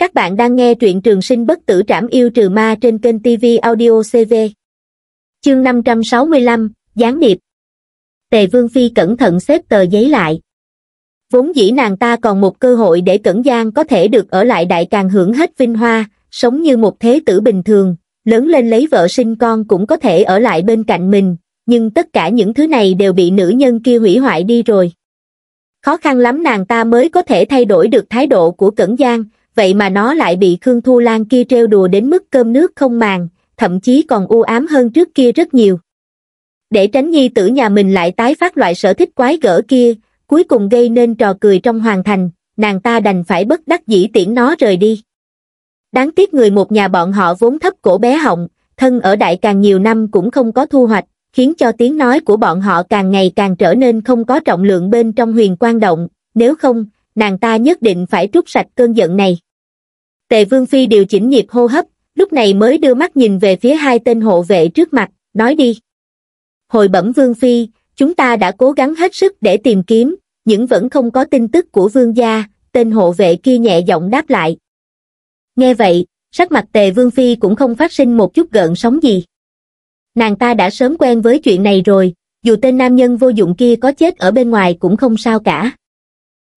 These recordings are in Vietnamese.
Các bạn đang nghe truyện trường sinh bất tử trảm yêu trừ ma trên kênh TV Audio CV. Chương 565, Gián điệp. Tề Vương Phi cẩn thận xếp tờ giấy lại. Vốn dĩ nàng ta còn một cơ hội để Cẩn Giang có thể được ở lại đại càng hưởng hết vinh hoa, sống như một thế tử bình thường, lớn lên lấy vợ sinh con cũng có thể ở lại bên cạnh mình, nhưng tất cả những thứ này đều bị nữ nhân kia hủy hoại đi rồi. Khó khăn lắm nàng ta mới có thể thay đổi được thái độ của Cẩn Giang, vậy mà nó lại bị Khương Thu Lan kia trêu đùa đến mức cơm nước không màng, thậm chí còn u ám hơn trước kia rất nhiều. Để tránh nhi tử nhà mình lại tái phát loại sở thích quái gở kia, cuối cùng gây nên trò cười trong hoàng thành, nàng ta đành phải bất đắc dĩ tiễn nó rời đi. Đáng tiếc người một nhà bọn họ vốn thấp cổ bé họng, thân ở đại càng nhiều năm cũng không có thu hoạch, khiến cho tiếng nói của bọn họ càng ngày càng trở nên không có trọng lượng bên trong huyền quan động, nếu không, nàng ta nhất định phải trút sạch cơn giận này. Tề Vương Phi điều chỉnh nhịp hô hấp, lúc này mới đưa mắt nhìn về phía hai tên hộ vệ trước mặt, nói đi. Hồi bẩm Vương Phi, chúng ta đã cố gắng hết sức để tìm kiếm, nhưng vẫn không có tin tức của Vương gia, tên hộ vệ kia nhẹ giọng đáp lại. Nghe vậy, sắc mặt Tề Vương Phi cũng không phát sinh một chút gợn sóng gì. Nàng ta đã sớm quen với chuyện này rồi, dù tên nam nhân vô dụng kia có chết ở bên ngoài cũng không sao cả.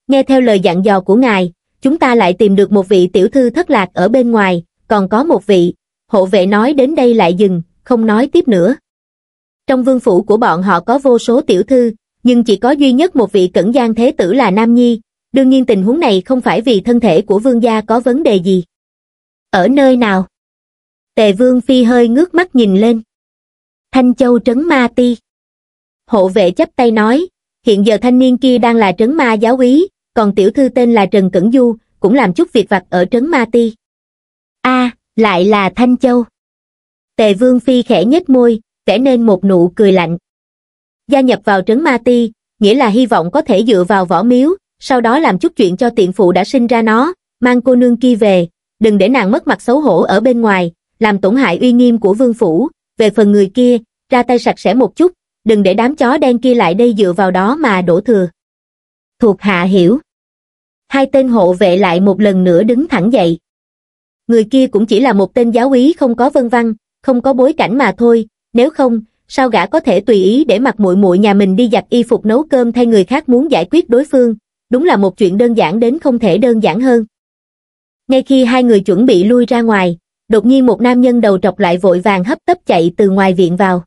Nghe theo lời dặn dò của ngài, chúng ta lại tìm được một vị tiểu thư thất lạc ở bên ngoài, còn có một vị, hộ vệ nói đến đây lại dừng, không nói tiếp nữa. Trong vương phủ của bọn họ có vô số tiểu thư, nhưng chỉ có duy nhất một vị cẩn giang thế tử là Nam Nhi, đương nhiên tình huống này không phải vì thân thể của vương gia có vấn đề gì. Ở nơi nào? Tề vương phi hơi ngước mắt nhìn lên. Thanh Châu trấn ma ti. Hộ vệ chấp tay nói, hiện giờ thanh niên kia đang là trấn ma giáo úy, còn tiểu thư tên là Trần Cẩn Du, cũng làm chút việc vặt ở trấn Ma Ti. a lại là Thanh Châu. Tề Vương Phi khẽ nhếch môi, vẽ nên một nụ cười lạnh. Gia nhập vào trấn Ma Ti, nghĩa là hy vọng có thể dựa vào võ miếu, sau đó làm chút chuyện cho tiện phụ đã sinh ra nó, mang cô nương kia về, đừng để nàng mất mặt xấu hổ ở bên ngoài, làm tổn hại uy nghiêm của vương phủ, về phần người kia, ra tay sạch sẽ một chút, đừng để đám chó đen kia lại đây dựa vào đó mà đổ thừa thuộc hạ hiểu. Hai tên hộ vệ lại một lần nữa đứng thẳng dậy. Người kia cũng chỉ là một tên giáo úy không có vân văn, không có bối cảnh mà thôi, nếu không, sao gã có thể tùy ý để mặc muội muội nhà mình đi giặt y phục nấu cơm thay người khác muốn giải quyết đối phương, đúng là một chuyện đơn giản đến không thể đơn giản hơn. Ngay khi hai người chuẩn bị lui ra ngoài, đột nhiên một nam nhân đầu trọc lại vội vàng hấp tấp chạy từ ngoài viện vào.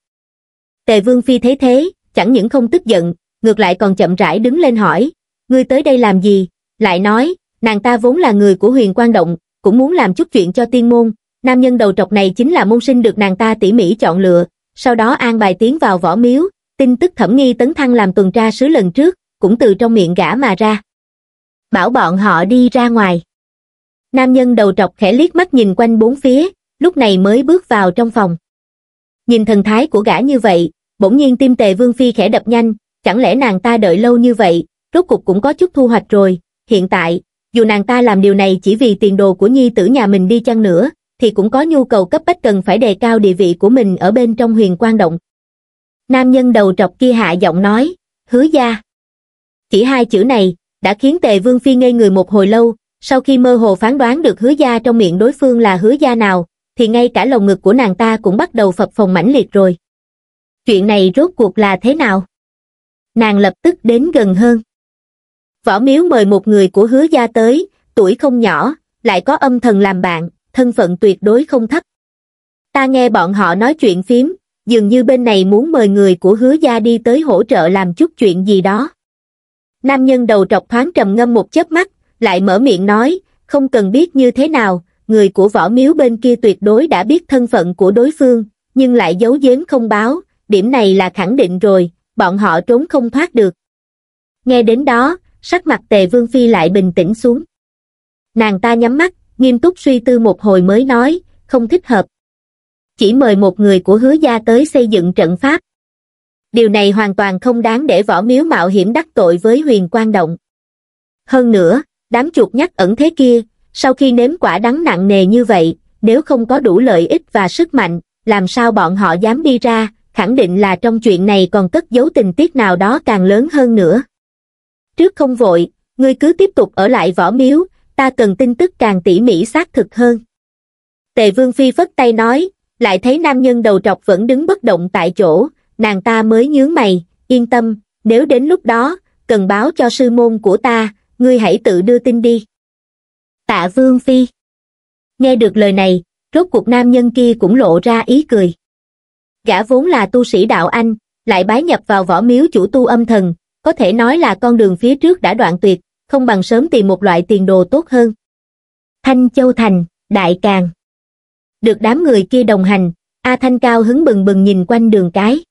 Tề Vương Phi thấy thế, chẳng những không tức giận, ngược lại còn chậm rãi đứng lên hỏi, ngươi tới đây làm gì? Lại nói, nàng ta vốn là người của huyền quan động, cũng muốn làm chút chuyện cho tiên môn. Nam nhân đầu trọc này chính là môn sinh được nàng ta tỉ mỉ chọn lựa, sau đó an bài tiến vào võ miếu, tin tức thẩm nghi tấn thăng làm tuần tra sứ lần trước, cũng từ trong miệng gã mà ra. Bảo bọn họ đi ra ngoài. Nam nhân đầu trọc khẽ liếc mắt nhìn quanh bốn phía, lúc này mới bước vào trong phòng. Nhìn thần thái của gã như vậy, bỗng nhiên tim tề vương phi khẽ đập nhanh, chẳng lẽ nàng ta đợi lâu như vậy, rốt cục cũng có chút thu hoạch rồi, hiện tại, dù nàng ta làm điều này chỉ vì tiền đồ của nhi tử nhà mình đi chăng nữa, thì cũng có nhu cầu cấp bách cần phải đề cao địa vị của mình ở bên trong huyền quan động. Nam nhân đầu trọc kia hạ giọng nói, hứa gia. Chỉ hai chữ này, đã khiến tề vương phi ngây người một hồi lâu, sau khi mơ hồ phán đoán được hứa gia trong miệng đối phương là hứa gia nào, thì ngay cả lồng ngực của nàng ta cũng bắt đầu phập phồng mãnh liệt rồi. Chuyện này rốt cuộc là thế nào? Nàng lập tức đến gần hơn. Võ Miếu mời một người của hứa gia tới, tuổi không nhỏ, lại có âm thần làm bạn, thân phận tuyệt đối không thấp. Ta nghe bọn họ nói chuyện phím, dường như bên này muốn mời người của hứa gia đi tới hỗ trợ làm chút chuyện gì đó. Nam nhân đầu trọc thoáng trầm ngâm một chớp mắt, lại mở miệng nói, không cần biết như thế nào, người của võ miếu bên kia tuyệt đối đã biết thân phận của đối phương, nhưng lại giấu giếm không báo, điểm này là khẳng định rồi, bọn họ trốn không thoát được. Nghe đến đó, sắc mặt tề vương phi lại bình tĩnh xuống nàng ta nhắm mắt nghiêm túc suy tư một hồi mới nói không thích hợp chỉ mời một người của hứa gia tới xây dựng trận pháp điều này hoàn toàn không đáng để võ miếu mạo hiểm đắc tội với huyền quan động hơn nữa đám chuột nhắt ẩn thế kia sau khi nếm quả đắng nặng nề như vậy nếu không có đủ lợi ích và sức mạnh làm sao bọn họ dám đi ra khẳng định là trong chuyện này còn cất giấu tình tiết nào đó càng lớn hơn nữa trước không vội, ngươi cứ tiếp tục ở lại võ miếu, ta cần tin tức càng tỉ mỉ xác thực hơn. Tề Vương Phi phất tay nói, lại thấy nam nhân đầu trọc vẫn đứng bất động tại chỗ, nàng ta mới nhướng mày, yên tâm, nếu đến lúc đó, cần báo cho sư môn của ta, ngươi hãy tự đưa tin đi. Tạ Vương Phi Nghe được lời này, rốt cuộc nam nhân kia cũng lộ ra ý cười. Gã vốn là tu sĩ đạo Anh, lại bái nhập vào võ miếu chủ tu âm thần, có thể nói là con đường phía trước đã đoạn tuyệt, không bằng sớm tìm một loại tiền đồ tốt hơn. Thanh Châu Thành, Đại Càng Được đám người kia đồng hành, A Thanh Cao hứng bừng bừng nhìn quanh đường cái.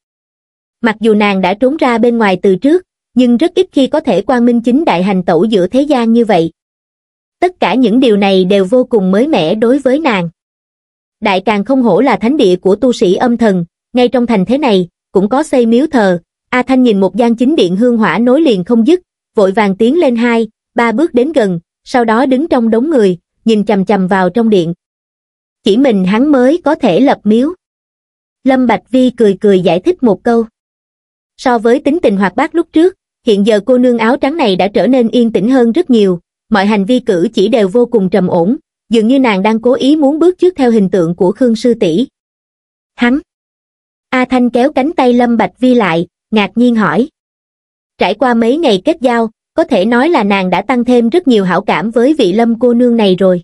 Mặc dù nàng đã trốn ra bên ngoài từ trước, nhưng rất ít khi có thể quan minh chính đại hành tẩu giữa thế gian như vậy. Tất cả những điều này đều vô cùng mới mẻ đối với nàng. Đại Càng không hổ là thánh địa của tu sĩ âm thần, ngay trong thành thế này, cũng có xây miếu thờ, A Thanh nhìn một gian chính điện hương hỏa nối liền không dứt, vội vàng tiến lên hai, ba bước đến gần, sau đó đứng trong đống người, nhìn chầm chầm vào trong điện. Chỉ mình hắn mới có thể lập miếu. Lâm Bạch Vi cười cười giải thích một câu. So với tính tình hoạt bát lúc trước, hiện giờ cô nương áo trắng này đã trở nên yên tĩnh hơn rất nhiều, mọi hành vi cử chỉ đều vô cùng trầm ổn, dường như nàng đang cố ý muốn bước trước theo hình tượng của Khương Sư tỷ. Hắn! A Thanh kéo cánh tay Lâm Bạch Vi lại, ngạc nhiên hỏi trải qua mấy ngày kết giao có thể nói là nàng đã tăng thêm rất nhiều hảo cảm với vị lâm cô nương này rồi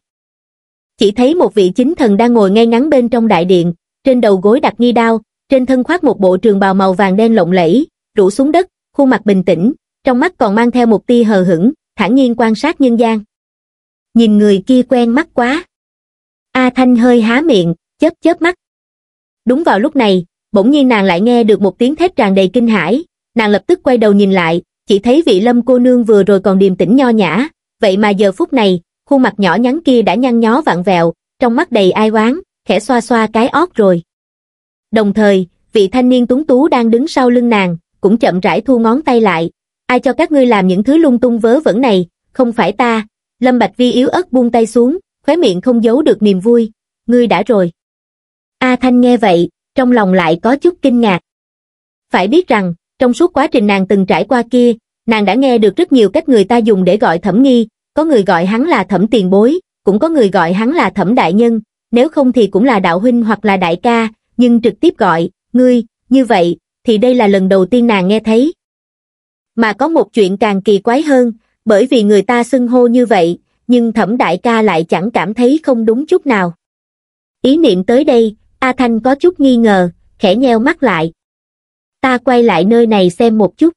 chỉ thấy một vị chính thần đang ngồi ngay ngắn bên trong đại điện trên đầu gối đặt nghi đao trên thân khoác một bộ trường bào màu vàng đen lộng lẫy rủ xuống đất khuôn mặt bình tĩnh trong mắt còn mang theo một tia hờ hững thản nhiên quan sát nhân gian nhìn người kia quen mắt quá a thanh hơi há miệng chớp chớp mắt đúng vào lúc này bỗng nhiên nàng lại nghe được một tiếng thét tràn đầy kinh hãi, nàng lập tức quay đầu nhìn lại, chỉ thấy vị lâm cô nương vừa rồi còn điềm tĩnh nho nhã, vậy mà giờ phút này, khuôn mặt nhỏ nhắn kia đã nhăn nhó vặn vẹo, trong mắt đầy ai oán, khẽ xoa xoa cái ót rồi. Đồng thời, vị thanh niên túng tú đang đứng sau lưng nàng, cũng chậm rãi thu ngón tay lại, ai cho các ngươi làm những thứ lung tung vớ vẩn này, không phải ta. Lâm Bạch Vi yếu ớt buông tay xuống, khóe miệng không giấu được niềm vui, ngươi đã rồi. A Thanh nghe vậy, trong lòng lại có chút kinh ngạc. Phải biết rằng, trong suốt quá trình nàng từng trải qua kia, nàng đã nghe được rất nhiều cách người ta dùng để gọi thẩm nghi, có người gọi hắn là thẩm tiền bối, cũng có người gọi hắn là thẩm đại nhân, nếu không thì cũng là đạo huynh hoặc là đại ca, nhưng trực tiếp gọi, ngươi, như vậy, thì đây là lần đầu tiên nàng nghe thấy. Mà có một chuyện càng kỳ quái hơn, bởi vì người ta xưng hô như vậy, nhưng thẩm đại ca lại chẳng cảm thấy không đúng chút nào. Ý niệm tới đây, a thanh có chút nghi ngờ khẽ nheo mắt lại ta quay lại nơi này xem một chút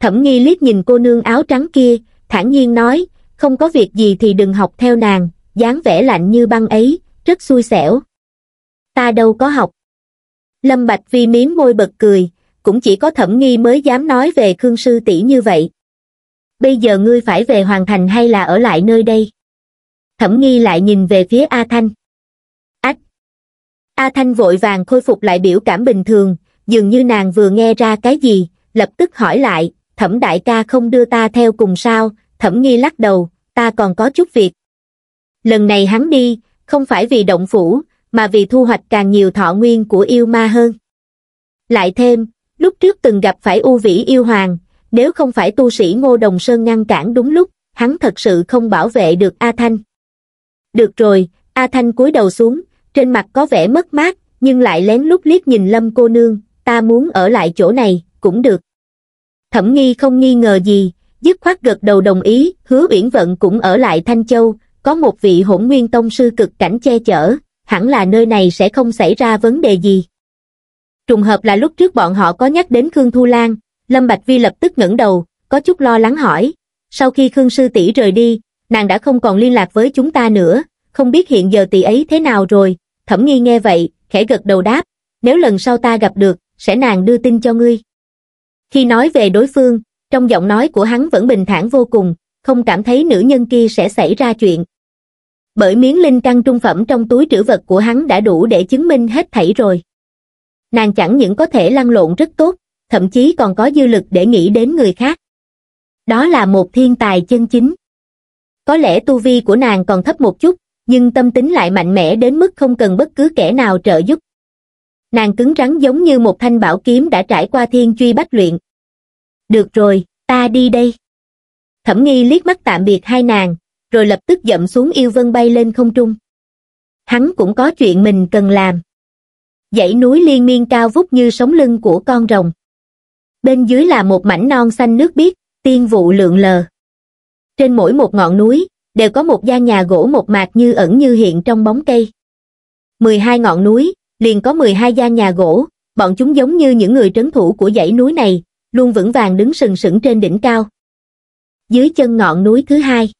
thẩm nghi liếc nhìn cô nương áo trắng kia thản nhiên nói không có việc gì thì đừng học theo nàng dáng vẻ lạnh như băng ấy rất xui xẻo ta đâu có học lâm bạch vi mím môi bật cười cũng chỉ có thẩm nghi mới dám nói về khương sư tỷ như vậy bây giờ ngươi phải về hoàn thành hay là ở lại nơi đây thẩm nghi lại nhìn về phía a thanh a thanh vội vàng khôi phục lại biểu cảm bình thường dường như nàng vừa nghe ra cái gì lập tức hỏi lại thẩm đại ca không đưa ta theo cùng sao thẩm nghi lắc đầu ta còn có chút việc lần này hắn đi không phải vì động phủ mà vì thu hoạch càng nhiều thọ nguyên của yêu ma hơn lại thêm lúc trước từng gặp phải u vĩ yêu hoàng nếu không phải tu sĩ ngô đồng sơn ngăn cản đúng lúc hắn thật sự không bảo vệ được a thanh được rồi a thanh cúi đầu xuống trên mặt có vẻ mất mát, nhưng lại lén lút liếc nhìn lâm cô nương, ta muốn ở lại chỗ này, cũng được. Thẩm nghi không nghi ngờ gì, dứt khoát gật đầu đồng ý, hứa uyển vận cũng ở lại Thanh Châu, có một vị hỗn nguyên tông sư cực cảnh che chở, hẳn là nơi này sẽ không xảy ra vấn đề gì. Trùng hợp là lúc trước bọn họ có nhắc đến Khương Thu Lan, Lâm Bạch Vi lập tức ngẩng đầu, có chút lo lắng hỏi. Sau khi Khương Sư tỷ rời đi, nàng đã không còn liên lạc với chúng ta nữa, không biết hiện giờ tỷ ấy thế nào rồi, Thẩm nghi nghe vậy, khẽ gật đầu đáp, nếu lần sau ta gặp được, sẽ nàng đưa tin cho ngươi. Khi nói về đối phương, trong giọng nói của hắn vẫn bình thản vô cùng, không cảm thấy nữ nhân kia sẽ xảy ra chuyện. Bởi miếng linh căn trung phẩm trong túi trữ vật của hắn đã đủ để chứng minh hết thảy rồi. Nàng chẳng những có thể lăn lộn rất tốt, thậm chí còn có dư lực để nghĩ đến người khác. Đó là một thiên tài chân chính. Có lẽ tu vi của nàng còn thấp một chút, nhưng tâm tính lại mạnh mẽ đến mức không cần bất cứ kẻ nào trợ giúp nàng cứng rắn giống như một thanh bảo kiếm đã trải qua thiên truy bách luyện được rồi ta đi đây thẩm nghi liếc mắt tạm biệt hai nàng rồi lập tức dậm xuống yêu vân bay lên không trung hắn cũng có chuyện mình cần làm dãy núi liên miên cao vút như sống lưng của con rồng bên dưới là một mảnh non xanh nước biếc tiên vụ lượng lờ trên mỗi một ngọn núi đều có một gian nhà gỗ một mạc như ẩn như hiện trong bóng cây. 12 ngọn núi, liền có 12 gian nhà gỗ, bọn chúng giống như những người trấn thủ của dãy núi này, luôn vững vàng đứng sừng sững trên đỉnh cao. Dưới chân ngọn núi thứ hai,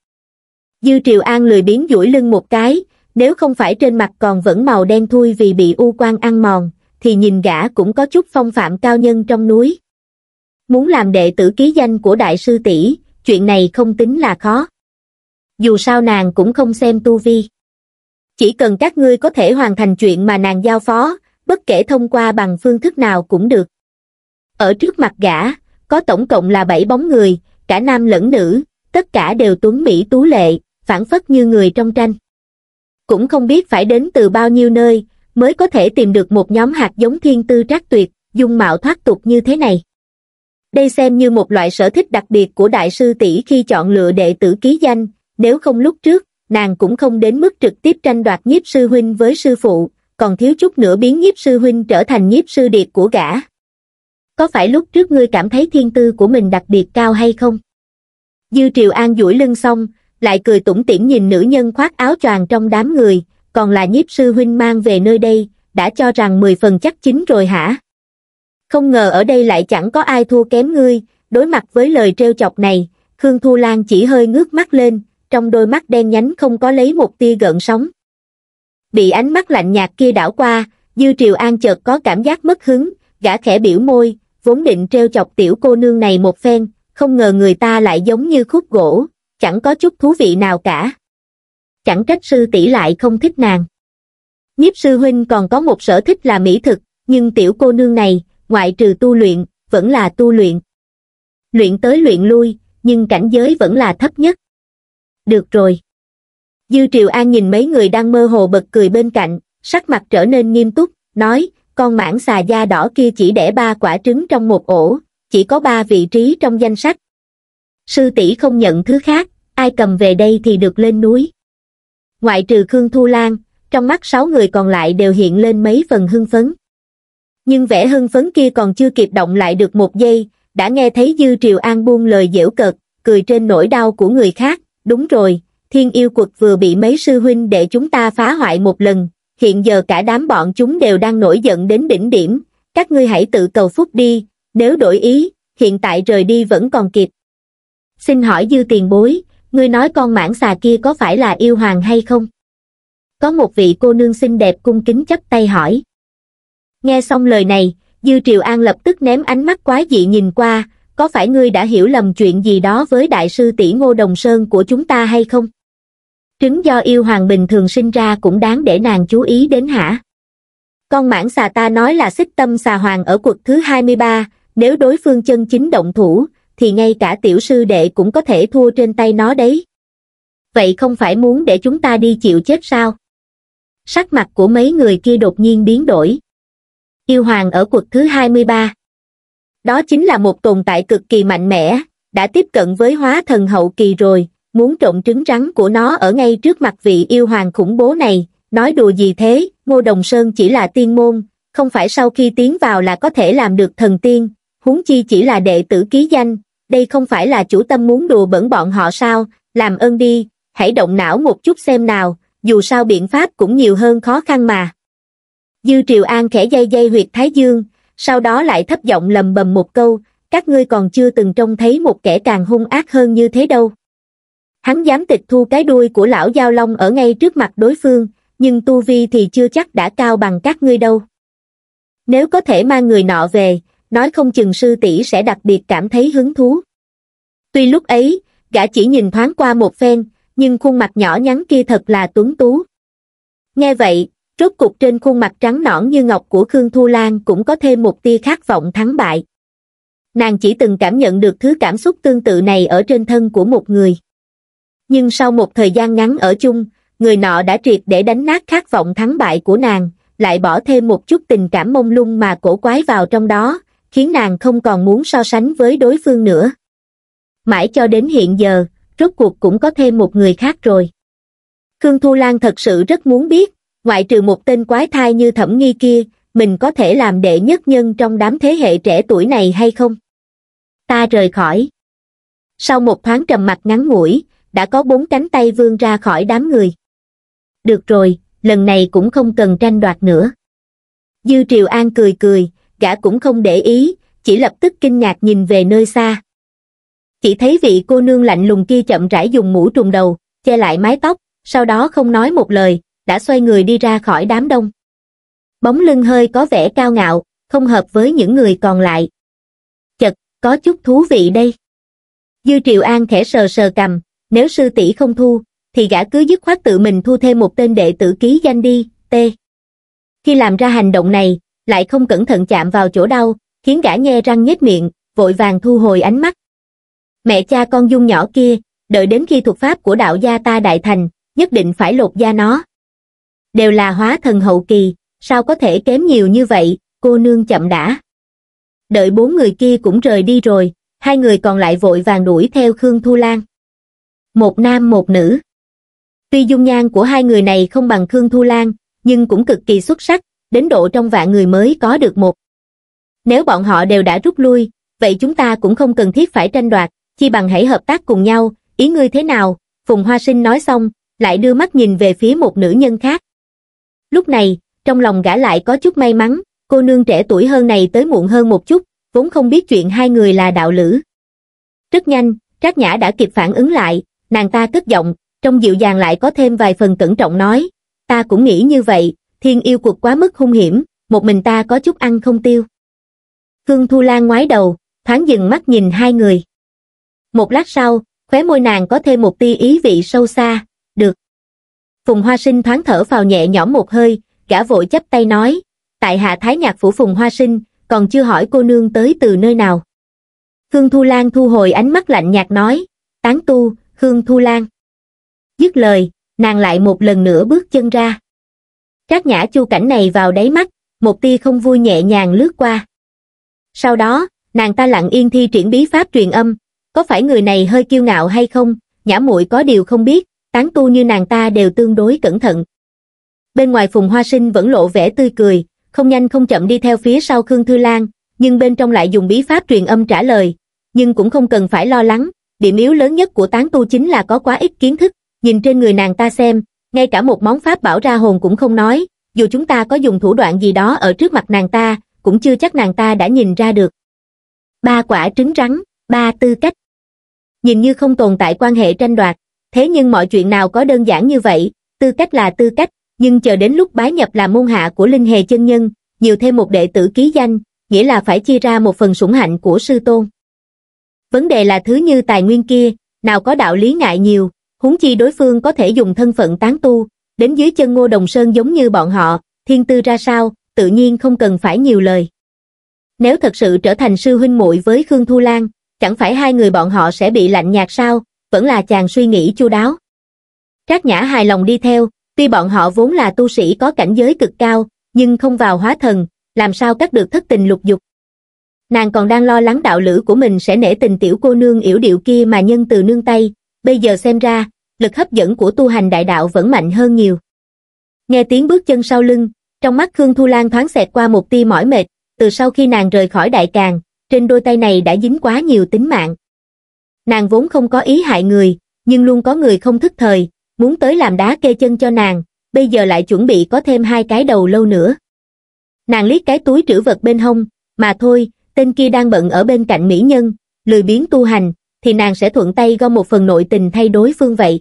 Dư Triều An lười biếng duỗi lưng một cái, nếu không phải trên mặt còn vẫn màu đen thui vì bị u quan ăn mòn, thì nhìn gã cũng có chút phong phạm cao nhân trong núi. Muốn làm đệ tử ký danh của đại sư tỷ, chuyện này không tính là khó dù sao nàng cũng không xem tu vi. Chỉ cần các ngươi có thể hoàn thành chuyện mà nàng giao phó, bất kể thông qua bằng phương thức nào cũng được. Ở trước mặt gã, có tổng cộng là bảy bóng người, cả nam lẫn nữ, tất cả đều tuấn mỹ tú lệ, phản phất như người trong tranh. Cũng không biết phải đến từ bao nhiêu nơi, mới có thể tìm được một nhóm hạt giống thiên tư trác tuyệt, dung mạo thoát tục như thế này. Đây xem như một loại sở thích đặc biệt của đại sư tỷ khi chọn lựa đệ tử ký danh, nếu không lúc trước, nàng cũng không đến mức trực tiếp tranh đoạt nhiếp sư huynh với sư phụ, còn thiếu chút nữa biến nhiếp sư huynh trở thành nhiếp sư điệp của gã. Có phải lúc trước ngươi cảm thấy thiên tư của mình đặc biệt cao hay không? Dư Triều An duỗi lưng xong, lại cười tủm tỉm nhìn nữ nhân khoác áo choàng trong đám người, còn là nhiếp sư huynh mang về nơi đây, đã cho rằng 10 phần chắc chín rồi hả? Không ngờ ở đây lại chẳng có ai thua kém ngươi, đối mặt với lời treo chọc này, Khương Thu Lan chỉ hơi ngước mắt lên, trong đôi mắt đen nhánh không có lấy một tia gợn sóng bị ánh mắt lạnh nhạt kia đảo qua dư triều an chợt có cảm giác mất hứng gã khẽ biểu môi vốn định treo chọc tiểu cô nương này một phen không ngờ người ta lại giống như khúc gỗ chẳng có chút thú vị nào cả chẳng trách sư tỷ lại không thích nàng nhiếp sư huynh còn có một sở thích là mỹ thực nhưng tiểu cô nương này ngoại trừ tu luyện vẫn là tu luyện luyện tới luyện lui nhưng cảnh giới vẫn là thấp nhất được rồi. Dư Triều An nhìn mấy người đang mơ hồ bật cười bên cạnh, sắc mặt trở nên nghiêm túc, nói, con mãng xà da đỏ kia chỉ đẻ ba quả trứng trong một ổ, chỉ có ba vị trí trong danh sách. Sư tỷ không nhận thứ khác, ai cầm về đây thì được lên núi. Ngoại trừ Khương Thu Lan, trong mắt sáu người còn lại đều hiện lên mấy phần hưng phấn. Nhưng vẻ hưng phấn kia còn chưa kịp động lại được một giây, đã nghe thấy Dư Triều An buông lời dễu cợt, cười trên nỗi đau của người khác, đúng rồi, thiên yêu quật vừa bị mấy sư huynh để chúng ta phá hoại một lần, hiện giờ cả đám bọn chúng đều đang nổi giận đến đỉnh điểm, các ngươi hãy tự cầu phúc đi, nếu đổi ý, hiện tại rời đi vẫn còn kịp. Xin hỏi dư tiền bối, ngươi nói con mãng xà kia có phải là yêu hoàng hay không? Có một vị cô nương xinh đẹp cung kính chấp tay hỏi. Nghe xong lời này, Dư Triều An lập tức ném ánh mắt quái dị nhìn qua, có phải ngươi đã hiểu lầm chuyện gì đó với đại sư tỷ ngô đồng sơn của chúng ta hay không? Trứng do yêu hoàng bình thường sinh ra cũng đáng để nàng chú ý đến hả? Con mãn xà ta nói là xích tâm xà hoàng ở cuộc thứ 23, nếu đối phương chân chính động thủ, thì ngay cả tiểu sư đệ cũng có thể thua trên tay nó đấy. Vậy không phải muốn để chúng ta đi chịu chết sao? Sắc mặt của mấy người kia đột nhiên biến đổi. Yêu hoàng ở cuộc thứ 23 đó chính là một tồn tại cực kỳ mạnh mẽ đã tiếp cận với hóa thần hậu kỳ rồi muốn trộn trứng rắn của nó ở ngay trước mặt vị yêu hoàng khủng bố này nói đùa gì thế ngô đồng sơn chỉ là tiên môn không phải sau khi tiến vào là có thể làm được thần tiên huống chi chỉ là đệ tử ký danh đây không phải là chủ tâm muốn đùa bẩn bọn họ sao làm ơn đi hãy động não một chút xem nào dù sao biện pháp cũng nhiều hơn khó khăn mà dư triều an khẽ dây dây huyệt thái dương sau đó lại thấp giọng lầm bầm một câu, các ngươi còn chưa từng trông thấy một kẻ càng hung ác hơn như thế đâu. Hắn dám tịch thu cái đuôi của lão Giao Long ở ngay trước mặt đối phương, nhưng tu vi thì chưa chắc đã cao bằng các ngươi đâu. Nếu có thể mang người nọ về, nói không chừng sư tỷ sẽ đặc biệt cảm thấy hứng thú. Tuy lúc ấy, gã chỉ nhìn thoáng qua một phen, nhưng khuôn mặt nhỏ nhắn kia thật là tuấn tú. Nghe vậy, rốt cục trên khuôn mặt trắng nõn như ngọc của khương thu lan cũng có thêm một tia khát vọng thắng bại nàng chỉ từng cảm nhận được thứ cảm xúc tương tự này ở trên thân của một người nhưng sau một thời gian ngắn ở chung người nọ đã triệt để đánh nát khát vọng thắng bại của nàng lại bỏ thêm một chút tình cảm mông lung mà cổ quái vào trong đó khiến nàng không còn muốn so sánh với đối phương nữa mãi cho đến hiện giờ rốt cuộc cũng có thêm một người khác rồi khương thu lan thật sự rất muốn biết ngoại trừ một tên quái thai như thẩm nghi kia mình có thể làm đệ nhất nhân trong đám thế hệ trẻ tuổi này hay không ta rời khỏi sau một thoáng trầm mặt ngắn ngủi đã có bốn cánh tay vươn ra khỏi đám người được rồi lần này cũng không cần tranh đoạt nữa dư triều an cười cười gã cũng không để ý chỉ lập tức kinh ngạc nhìn về nơi xa chỉ thấy vị cô nương lạnh lùng kia chậm rãi dùng mũ trùng đầu che lại mái tóc sau đó không nói một lời đã xoay người đi ra khỏi đám đông bóng lưng hơi có vẻ cao ngạo không hợp với những người còn lại chật có chút thú vị đây dư triều an khẽ sờ sờ cầm nếu sư tỷ không thu thì gã cứ dứt khoát tự mình thu thêm một tên đệ tử ký danh đi t khi làm ra hành động này lại không cẩn thận chạm vào chỗ đau khiến gã nhe răng nhếch miệng vội vàng thu hồi ánh mắt mẹ cha con dung nhỏ kia đợi đến khi thuộc pháp của đạo gia ta đại thành nhất định phải lột da nó đều là hóa thần hậu kỳ sao có thể kém nhiều như vậy cô nương chậm đã đợi bốn người kia cũng rời đi rồi hai người còn lại vội vàng đuổi theo khương thu lan một nam một nữ tuy dung nhan của hai người này không bằng khương thu lan nhưng cũng cực kỳ xuất sắc đến độ trong vạn người mới có được một nếu bọn họ đều đã rút lui vậy chúng ta cũng không cần thiết phải tranh đoạt chi bằng hãy hợp tác cùng nhau ý ngươi thế nào phùng hoa sinh nói xong lại đưa mắt nhìn về phía một nữ nhân khác lúc này trong lòng gã lại có chút may mắn cô nương trẻ tuổi hơn này tới muộn hơn một chút vốn không biết chuyện hai người là đạo lữ rất nhanh trác nhã đã kịp phản ứng lại nàng ta cất giọng trong dịu dàng lại có thêm vài phần cẩn trọng nói ta cũng nghĩ như vậy thiên yêu cuộc quá mức hung hiểm một mình ta có chút ăn không tiêu khương thu lan ngoái đầu thoáng dừng mắt nhìn hai người một lát sau khóe môi nàng có thêm một tia ý vị sâu xa được Phùng Hoa Sinh thoáng thở vào nhẹ nhõm một hơi, gã vội chấp tay nói, tại hạ thái nhạc phủ Phùng Hoa Sinh, còn chưa hỏi cô nương tới từ nơi nào. Hương Thu Lan thu hồi ánh mắt lạnh nhạt nói, tán tu, Hương Thu Lan. Dứt lời, nàng lại một lần nữa bước chân ra. Trác nhã chu cảnh này vào đáy mắt, một tia không vui nhẹ nhàng lướt qua. Sau đó, nàng ta lặng yên thi triển bí pháp truyền âm, có phải người này hơi kiêu ngạo hay không, nhã muội có điều không biết, tán tu như nàng ta đều tương đối cẩn thận. Bên ngoài Phùng Hoa Sinh vẫn lộ vẻ tươi cười, không nhanh không chậm đi theo phía sau Khương Thư Lan, nhưng bên trong lại dùng bí pháp truyền âm trả lời, nhưng cũng không cần phải lo lắng, điểm yếu lớn nhất của tán tu chính là có quá ít kiến thức, nhìn trên người nàng ta xem, ngay cả một món pháp bảo ra hồn cũng không nói, dù chúng ta có dùng thủ đoạn gì đó ở trước mặt nàng ta, cũng chưa chắc nàng ta đã nhìn ra được. Ba quả trứng rắn, ba tư cách. Nhìn như không tồn tại quan hệ tranh đoạt, thế nhưng mọi chuyện nào có đơn giản như vậy tư cách là tư cách nhưng chờ đến lúc bái nhập là môn hạ của linh hề chân nhân nhiều thêm một đệ tử ký danh nghĩa là phải chia ra một phần sủng hạnh của sư tôn vấn đề là thứ như tài nguyên kia nào có đạo lý ngại nhiều huống chi đối phương có thể dùng thân phận tán tu đến dưới chân ngô đồng sơn giống như bọn họ thiên tư ra sao tự nhiên không cần phải nhiều lời nếu thật sự trở thành sư huynh muội với khương thu lan chẳng phải hai người bọn họ sẽ bị lạnh nhạt sao vẫn là chàng suy nghĩ chu đáo. Trác Nhã hài lòng đi theo, tuy bọn họ vốn là tu sĩ có cảnh giới cực cao, nhưng không vào hóa thần, làm sao cắt được thất tình lục dục. Nàng còn đang lo lắng đạo lữ của mình sẽ nể tình tiểu cô nương yểu điệu kia mà nhân từ nương tay, bây giờ xem ra, lực hấp dẫn của tu hành đại đạo vẫn mạnh hơn nhiều. Nghe tiếng bước chân sau lưng, trong mắt Khương Thu Lan thoáng xẹt qua một tia mỏi mệt, từ sau khi nàng rời khỏi đại càng, trên đôi tay này đã dính quá nhiều tính mạng nàng vốn không có ý hại người, nhưng luôn có người không thức thời, muốn tới làm đá kê chân cho nàng, bây giờ lại chuẩn bị có thêm hai cái đầu lâu nữa. Nàng liếc cái túi trữ vật bên hông, mà thôi, tên kia đang bận ở bên cạnh mỹ nhân, lười biến tu hành, thì nàng sẽ thuận tay gom một phần nội tình thay đối phương vậy.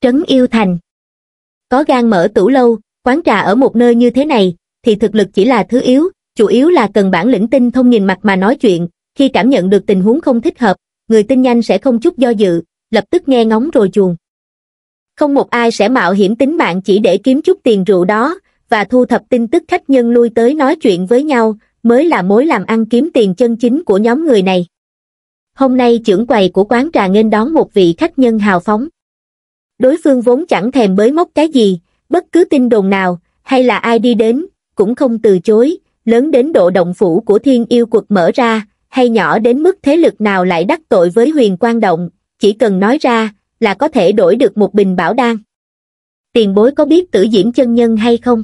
Trấn yêu thành Có gan mở tủ lâu, quán trà ở một nơi như thế này, thì thực lực chỉ là thứ yếu, chủ yếu là cần bản lĩnh tinh thông nhìn mặt mà nói chuyện, khi cảm nhận được tình huống không thích hợp, người tin nhanh sẽ không chút do dự, lập tức nghe ngóng rồi chuồn. Không một ai sẽ mạo hiểm tính mạng chỉ để kiếm chút tiền rượu đó, và thu thập tin tức khách nhân lui tới nói chuyện với nhau, mới là mối làm ăn kiếm tiền chân chính của nhóm người này. Hôm nay trưởng quầy của quán trà nghênh đón một vị khách nhân hào phóng. Đối phương vốn chẳng thèm bới móc cái gì, bất cứ tin đồn nào, hay là ai đi đến, cũng không từ chối, lớn đến độ động phủ của thiên yêu quật mở ra, hay nhỏ đến mức thế lực nào lại đắc tội với huyền quan động, chỉ cần nói ra là có thể đổi được một bình bảo đan. Tiền bối có biết tử diễm chân nhân hay không?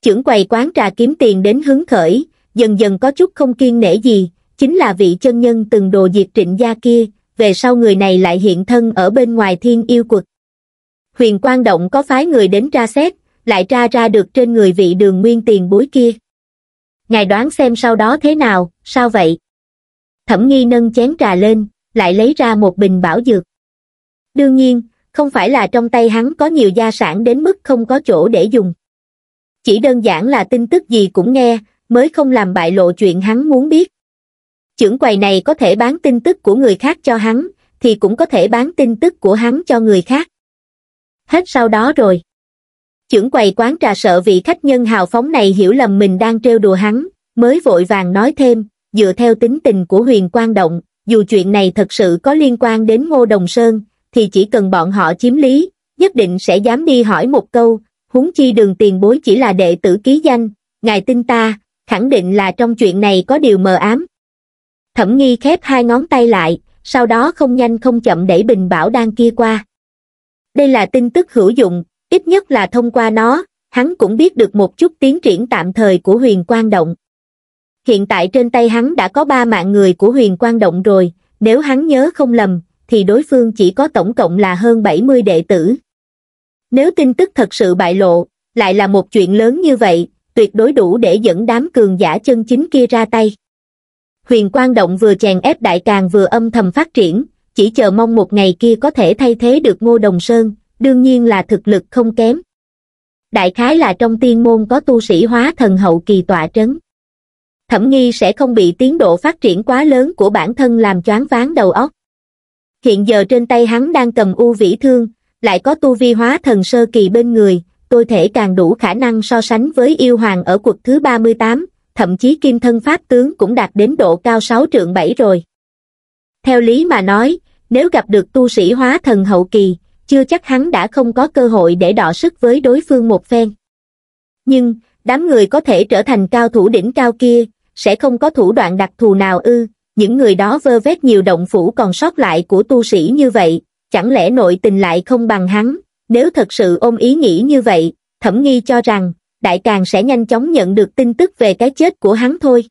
Chưởng quầy quán trà kiếm tiền đến hứng khởi, dần dần có chút không kiên nể gì, chính là vị chân nhân từng đồ diệt trịnh gia kia, về sau người này lại hiện thân ở bên ngoài thiên yêu quật. Huyền Quan Động có phái người đến tra xét, lại tra ra được trên người vị đường nguyên tiền bối kia. Ngài đoán xem sau đó thế nào, sao vậy? Thẩm nghi nâng chén trà lên, lại lấy ra một bình bảo dược. Đương nhiên, không phải là trong tay hắn có nhiều gia sản đến mức không có chỗ để dùng. Chỉ đơn giản là tin tức gì cũng nghe, mới không làm bại lộ chuyện hắn muốn biết. Chưởng quầy này có thể bán tin tức của người khác cho hắn, thì cũng có thể bán tin tức của hắn cho người khác. Hết sau đó rồi. Chưởng quầy quán trà sợ vị khách nhân hào phóng này hiểu lầm mình đang trêu đùa hắn, mới vội vàng nói thêm, dựa theo tính tình của huyền Quan động, dù chuyện này thật sự có liên quan đến Ngô Đồng Sơn, thì chỉ cần bọn họ chiếm lý, nhất định sẽ dám đi hỏi một câu, huống chi đường tiền bối chỉ là đệ tử ký danh, ngài tin ta, khẳng định là trong chuyện này có điều mờ ám. Thẩm nghi khép hai ngón tay lại, sau đó không nhanh không chậm đẩy bình bảo đan kia qua. Đây là tin tức hữu dụng, ít nhất là thông qua nó, hắn cũng biết được một chút tiến triển tạm thời của huyền Quan động hiện tại trên tay hắn đã có ba mạng người của huyền quang động rồi nếu hắn nhớ không lầm thì đối phương chỉ có tổng cộng là hơn bảy mươi đệ tử nếu tin tức thật sự bại lộ lại là một chuyện lớn như vậy tuyệt đối đủ để dẫn đám cường giả chân chính kia ra tay huyền quang động vừa chèn ép đại càng vừa âm thầm phát triển chỉ chờ mong một ngày kia có thể thay thế được ngô đồng sơn đương nhiên là thực lực không kém đại khái là trong tiên môn có tu sĩ hóa thần hậu kỳ tọa trấn thẩm nghi sẽ không bị tiến độ phát triển quá lớn của bản thân làm choáng váng đầu óc. Hiện giờ trên tay hắn đang cầm u vĩ thương, lại có tu vi hóa thần sơ kỳ bên người, tôi thể càng đủ khả năng so sánh với yêu hoàng ở cuộc thứ 38, thậm chí kim thân pháp tướng cũng đạt đến độ cao 6 trượng 7 rồi. Theo lý mà nói, nếu gặp được tu sĩ hóa thần hậu kỳ, chưa chắc hắn đã không có cơ hội để đọ sức với đối phương một phen. Nhưng, đám người có thể trở thành cao thủ đỉnh cao kia, sẽ không có thủ đoạn đặc thù nào ư, những người đó vơ vét nhiều động phủ còn sót lại của tu sĩ như vậy, chẳng lẽ nội tình lại không bằng hắn, nếu thật sự ôm ý nghĩ như vậy, thẩm nghi cho rằng, đại càng sẽ nhanh chóng nhận được tin tức về cái chết của hắn thôi.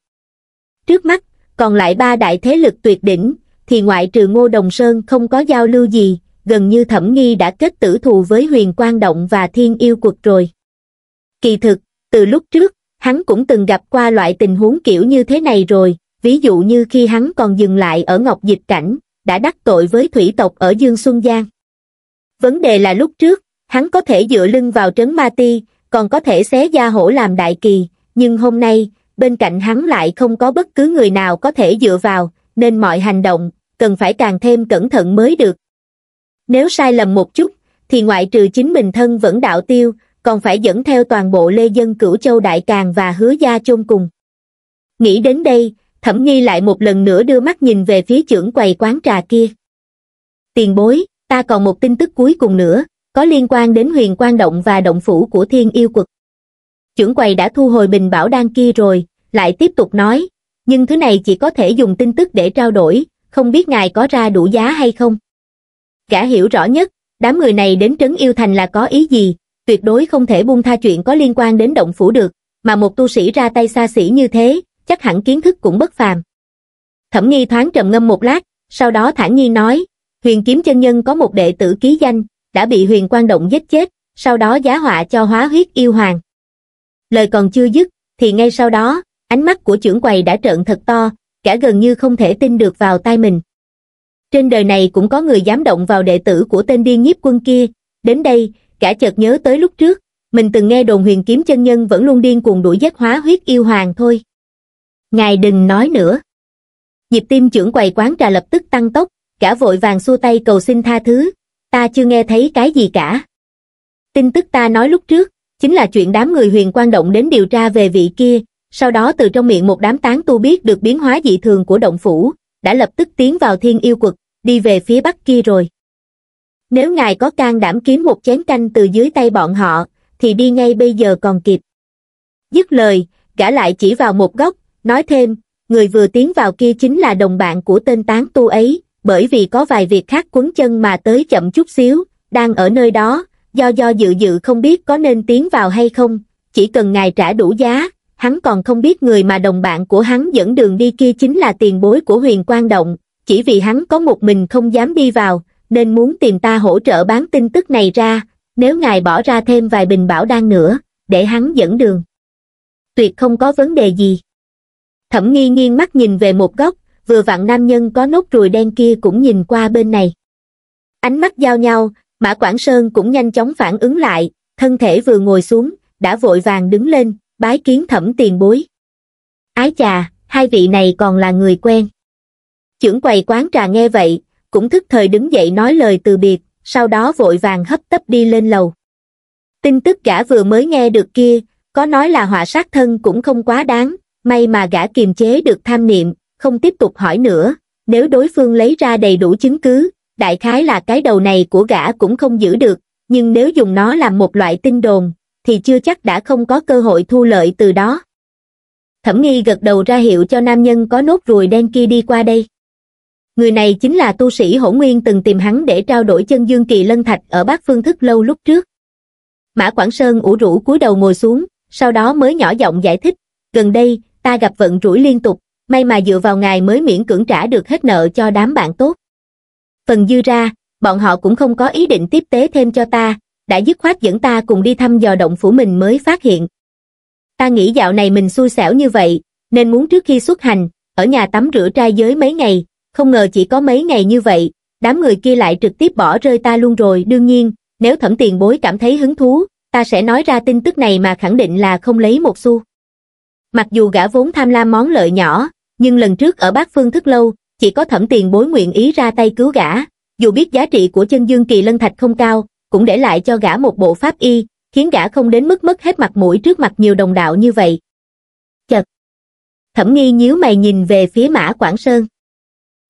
Trước mắt, còn lại ba đại thế lực tuyệt đỉnh, thì ngoại trừ Ngô Đồng Sơn không có giao lưu gì, gần như thẩm nghi đã kết tử thù với huyền Quan động và thiên yêu quật rồi. Kỳ thực, từ lúc trước, hắn cũng từng gặp qua loại tình huống kiểu như thế này rồi, ví dụ như khi hắn còn dừng lại ở Ngọc Dịch Cảnh, đã đắc tội với thủy tộc ở Dương Xuân Giang. Vấn đề là lúc trước, hắn có thể dựa lưng vào trấn Ma Ti, còn có thể xé da hổ làm đại kỳ, nhưng hôm nay, bên cạnh hắn lại không có bất cứ người nào có thể dựa vào, nên mọi hành động, cần phải càng thêm cẩn thận mới được. Nếu sai lầm một chút, thì ngoại trừ chính mình thân vẫn đạo tiêu, còn phải dẫn theo toàn bộ lê dân cửu châu đại càng và hứa gia chôn cùng. Nghĩ đến đây, thẩm nghi lại một lần nữa đưa mắt nhìn về phía trưởng quầy quán trà kia. Tiền bối, ta còn một tin tức cuối cùng nữa, có liên quan đến huyền quan động và động phủ của thiên yêu quật. Trưởng quầy đã thu hồi bình bảo đan kia rồi, lại tiếp tục nói, nhưng thứ này chỉ có thể dùng tin tức để trao đổi, không biết ngài có ra đủ giá hay không. Gã hiểu rõ nhất, đám người này đến trấn yêu thành là có ý gì, tuyệt đối không thể buông tha chuyện có liên quan đến động phủ được, mà một tu sĩ ra tay xa xỉ như thế, chắc hẳn kiến thức cũng bất phàm. Thẩm nghi thoáng trầm ngâm một lát, sau đó thản nhi nói, huyền kiếm chân nhân có một đệ tử ký danh, đã bị huyền quan động giết chết, sau đó giá họa cho hóa huyết yêu hoàng. Lời còn chưa dứt, thì ngay sau đó, ánh mắt của trưởng quầy đã trợn thật to, cả gần như không thể tin được vào tai mình. Trên đời này cũng có người dám động vào đệ tử của tên điên nhiếp quân kia, đến đây, cả chợt nhớ tới lúc trước, mình từng nghe đồn huyền kiếm chân nhân vẫn luôn điên cuồng đuổi giết hóa huyết yêu hoàng thôi. Ngài đừng nói nữa. Nhịp tim trưởng quầy quán trà lập tức tăng tốc, cả vội vàng xua tay cầu xin tha thứ, ta chưa nghe thấy cái gì cả. Tin tức ta nói lúc trước, chính là chuyện đám người huyền quan động đến điều tra về vị kia, sau đó từ trong miệng một đám tán tu biết được biến hóa dị thường của động phủ, đã lập tức tiến vào thiên yêu quật, đi về phía bắc kia rồi. Nếu ngài có can đảm kiếm một chén canh từ dưới tay bọn họ, thì đi ngay bây giờ còn kịp. Dứt lời, gã lại chỉ vào một góc, nói thêm, người vừa tiến vào kia chính là đồng bạn của tên tán tu ấy, bởi vì có vài việc khác cuốn chân mà tới chậm chút xíu, đang ở nơi đó, do do dự dự không biết có nên tiến vào hay không, chỉ cần ngài trả đủ giá, hắn còn không biết người mà đồng bạn của hắn dẫn đường đi kia chính là tiền bối của huyền quan động, chỉ vì hắn có một mình không dám đi vào, nên muốn tìm ta hỗ trợ bán tin tức này ra, nếu ngài bỏ ra thêm vài bình bảo đan nữa, để hắn dẫn đường. Tuyệt không có vấn đề gì. Thẩm nghi nghiêng mắt nhìn về một góc, vừa vặn nam nhân có nốt ruồi đen kia cũng nhìn qua bên này. Ánh mắt giao nhau, Mã Quảng Sơn cũng nhanh chóng phản ứng lại, thân thể vừa ngồi xuống, đã vội vàng đứng lên, bái kiến thẩm tiền bối. Ái chà, hai vị này còn là người quen. Chưởng quầy quán trà nghe vậy, cũng thức thời đứng dậy nói lời từ biệt, sau đó vội vàng hấp tấp đi lên lầu. Tin tức gã vừa mới nghe được kia, có nói là họa sát thân cũng không quá đáng, may mà gã kiềm chế được tham niệm, không tiếp tục hỏi nữa, nếu đối phương lấy ra đầy đủ chứng cứ, đại khái là cái đầu này của gã cũng không giữ được, nhưng nếu dùng nó làm một loại tin đồn, thì chưa chắc đã không có cơ hội thu lợi từ đó. Thẩm nghi gật đầu ra hiệu cho nam nhân có nốt ruồi đen kia đi qua đây người này chính là tu sĩ hổ nguyên từng tìm hắn để trao đổi chân dương kỳ lân thạch ở bát phương thức lâu lúc trước mã quảng sơn ủ rũ cúi đầu ngồi xuống sau đó mới nhỏ giọng giải thích gần đây ta gặp vận rủi liên tục may mà dựa vào ngài mới miễn cưỡng trả được hết nợ cho đám bạn tốt phần dư ra bọn họ cũng không có ý định tiếp tế thêm cho ta đã dứt khoát dẫn ta cùng đi thăm dò động phủ mình mới phát hiện ta nghĩ dạo này mình xui xẻo như vậy nên muốn trước khi xuất hành ở nhà tắm rửa trai giới mấy ngày không ngờ chỉ có mấy ngày như vậy, đám người kia lại trực tiếp bỏ rơi ta luôn rồi. Đương nhiên, nếu thẩm tiền bối cảm thấy hứng thú, ta sẽ nói ra tin tức này mà khẳng định là không lấy một xu. Mặc dù gã vốn tham lam món lợi nhỏ, nhưng lần trước ở bát phương thức lâu, chỉ có thẩm tiền bối nguyện ý ra tay cứu gã, dù biết giá trị của chân dương kỳ lân thạch không cao, cũng để lại cho gã một bộ pháp y, khiến gã không đến mức mất hết mặt mũi trước mặt nhiều đồng đạo như vậy. Chật! Thẩm nghi nhíu mày nhìn về phía mã Quảng Sơn.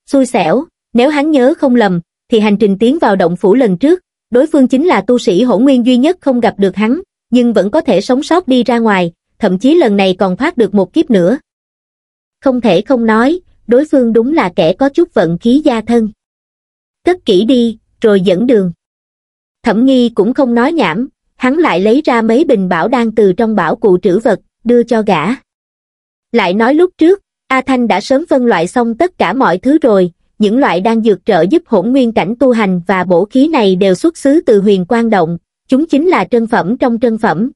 Xui xẻo, nếu hắn nhớ không lầm, thì hành trình tiến vào động phủ lần trước, đối phương chính là tu sĩ hổ nguyên duy nhất không gặp được hắn, nhưng vẫn có thể sống sót đi ra ngoài, thậm chí lần này còn thoát được một kiếp nữa. Không thể không nói, đối phương đúng là kẻ có chút vận khí gia thân. Cất kỹ đi, rồi dẫn đường. Thẩm nghi cũng không nói nhảm, hắn lại lấy ra mấy bình bảo đang từ trong bảo cụ trữ vật, đưa cho gã. Lại nói lúc trước, A Thanh đã sớm phân loại xong tất cả mọi thứ rồi, những loại đang dược trợ giúp hỗn nguyên cảnh tu hành và bổ khí này đều xuất xứ từ huyền quang động, chúng chính là trân phẩm trong trân phẩm.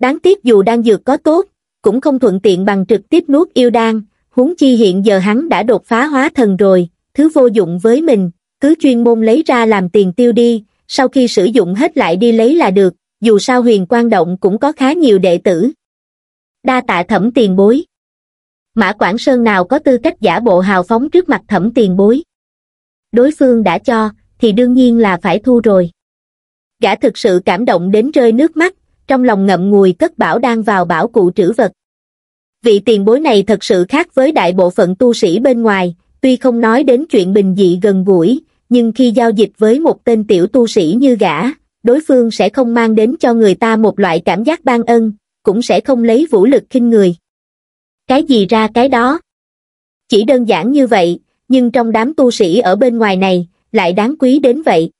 Đáng tiếc dù đang dược có tốt, cũng không thuận tiện bằng trực tiếp nuốt yêu đan, huống chi hiện giờ hắn đã đột phá hóa thần rồi, thứ vô dụng với mình, cứ chuyên môn lấy ra làm tiền tiêu đi, sau khi sử dụng hết lại đi lấy là được, dù sao huyền quang động cũng có khá nhiều đệ tử. Đa tạ thẩm tiền bối mã quảng sơn nào có tư cách giả bộ hào phóng trước mặt thẩm tiền bối đối phương đã cho thì đương nhiên là phải thu rồi gã thực sự cảm động đến rơi nước mắt trong lòng ngậm ngùi cất bảo đang vào bảo cụ trữ vật vị tiền bối này thật sự khác với đại bộ phận tu sĩ bên ngoài tuy không nói đến chuyện bình dị gần gũi nhưng khi giao dịch với một tên tiểu tu sĩ như gã đối phương sẽ không mang đến cho người ta một loại cảm giác ban ân cũng sẽ không lấy vũ lực khinh người cái gì ra cái đó. Chỉ đơn giản như vậy, nhưng trong đám tu sĩ ở bên ngoài này, lại đáng quý đến vậy.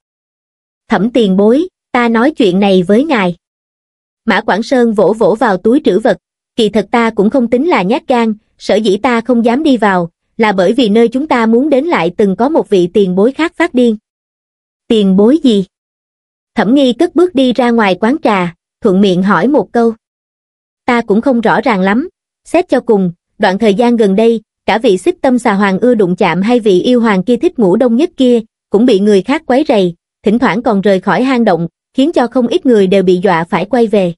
Thẩm tiền bối, ta nói chuyện này với ngài. Mã Quảng Sơn vỗ vỗ vào túi trữ vật, kỳ thật ta cũng không tính là nhát gan, sở dĩ ta không dám đi vào, là bởi vì nơi chúng ta muốn đến lại từng có một vị tiền bối khác phát điên. Tiền bối gì? Thẩm nghi cất bước đi ra ngoài quán trà, thuận miệng hỏi một câu. Ta cũng không rõ ràng lắm, Xét cho cùng, đoạn thời gian gần đây, cả vị xích tâm xà hoàng ưa đụng chạm hay vị yêu hoàng kia thích ngủ đông nhất kia, cũng bị người khác quấy rầy, thỉnh thoảng còn rời khỏi hang động, khiến cho không ít người đều bị dọa phải quay về.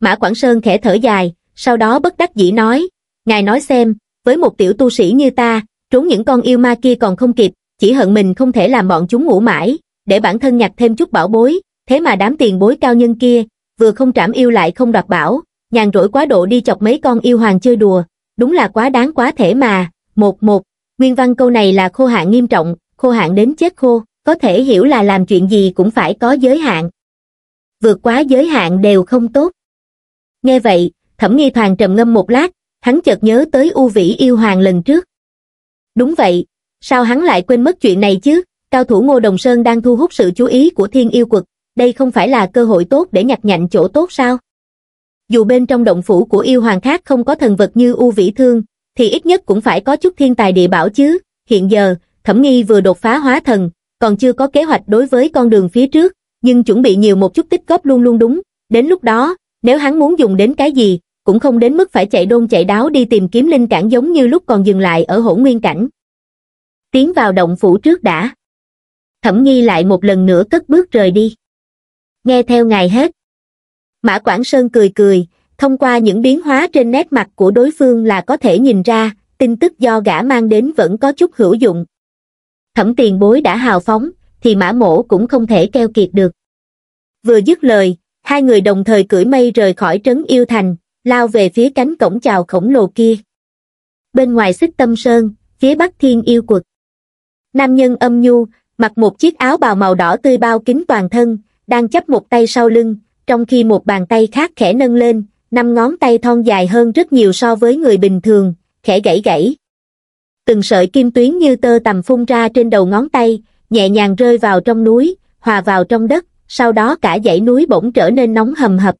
Mã Quảng Sơn khẽ thở dài, sau đó bất đắc dĩ nói, ngài nói xem, với một tiểu tu sĩ như ta, trốn những con yêu ma kia còn không kịp, chỉ hận mình không thể làm bọn chúng ngủ mãi, để bản thân nhặt thêm chút bảo bối, thế mà đám tiền bối cao nhân kia, vừa không trảm yêu lại không đoạt bảo, nhàn rỗi quá độ đi chọc mấy con yêu hoàng chơi đùa, đúng là quá đáng quá thể mà, một một, nguyên văn câu này là khô hạn nghiêm trọng, khô hạn đến chết khô, có thể hiểu là làm chuyện gì cũng phải có giới hạn. Vượt quá giới hạn đều không tốt. Nghe vậy, thẩm nghi thoàng trầm ngâm một lát, hắn chợt nhớ tới U Vĩ yêu hoàng lần trước. Đúng vậy, sao hắn lại quên mất chuyện này chứ? Cao thủ Ngô Đồng Sơn đang thu hút sự chú ý của thiên yêu quật, đây không phải là cơ hội tốt để nhặt nhạnh chỗ tốt sao? dù bên trong động phủ của yêu hoàng khác không có thần vật như U Vĩ Thương, thì ít nhất cũng phải có chút thiên tài địa bảo chứ. Hiện giờ, Thẩm Nghi vừa đột phá hóa thần, còn chưa có kế hoạch đối với con đường phía trước, nhưng chuẩn bị nhiều một chút tích góp luôn luôn đúng. Đến lúc đó, nếu hắn muốn dùng đến cái gì, cũng không đến mức phải chạy đôn chạy đáo đi tìm kiếm linh cản giống như lúc còn dừng lại ở hỗn nguyên cảnh. Tiến vào động phủ trước đã. Thẩm Nghi lại một lần nữa cất bước rời đi. Nghe theo ngài hết. Mã Quảng Sơn cười cười, thông qua những biến hóa trên nét mặt của đối phương là có thể nhìn ra, tin tức do gã mang đến vẫn có chút hữu dụng. Thẩm tiền bối đã hào phóng, thì mã mổ cũng không thể keo kiệt được. Vừa dứt lời, hai người đồng thời cưỡi mây rời khỏi trấn yêu thành, lao về phía cánh cổng chào khổng lồ kia. Bên ngoài xích tâm sơn, phía bắc thiên yêu quật. Nam nhân âm nhu, mặc một chiếc áo bào màu đỏ tươi bao kín toàn thân, đang chấp một tay sau lưng, trong khi một bàn tay khác khẽ nâng lên, năm ngón tay thon dài hơn rất nhiều so với người bình thường, khẽ gãy gãy. Từng sợi kim tuyến như tơ tầm phun ra trên đầu ngón tay, nhẹ nhàng rơi vào trong núi, hòa vào trong đất, sau đó cả dãy núi bỗng trở nên nóng hầm hập.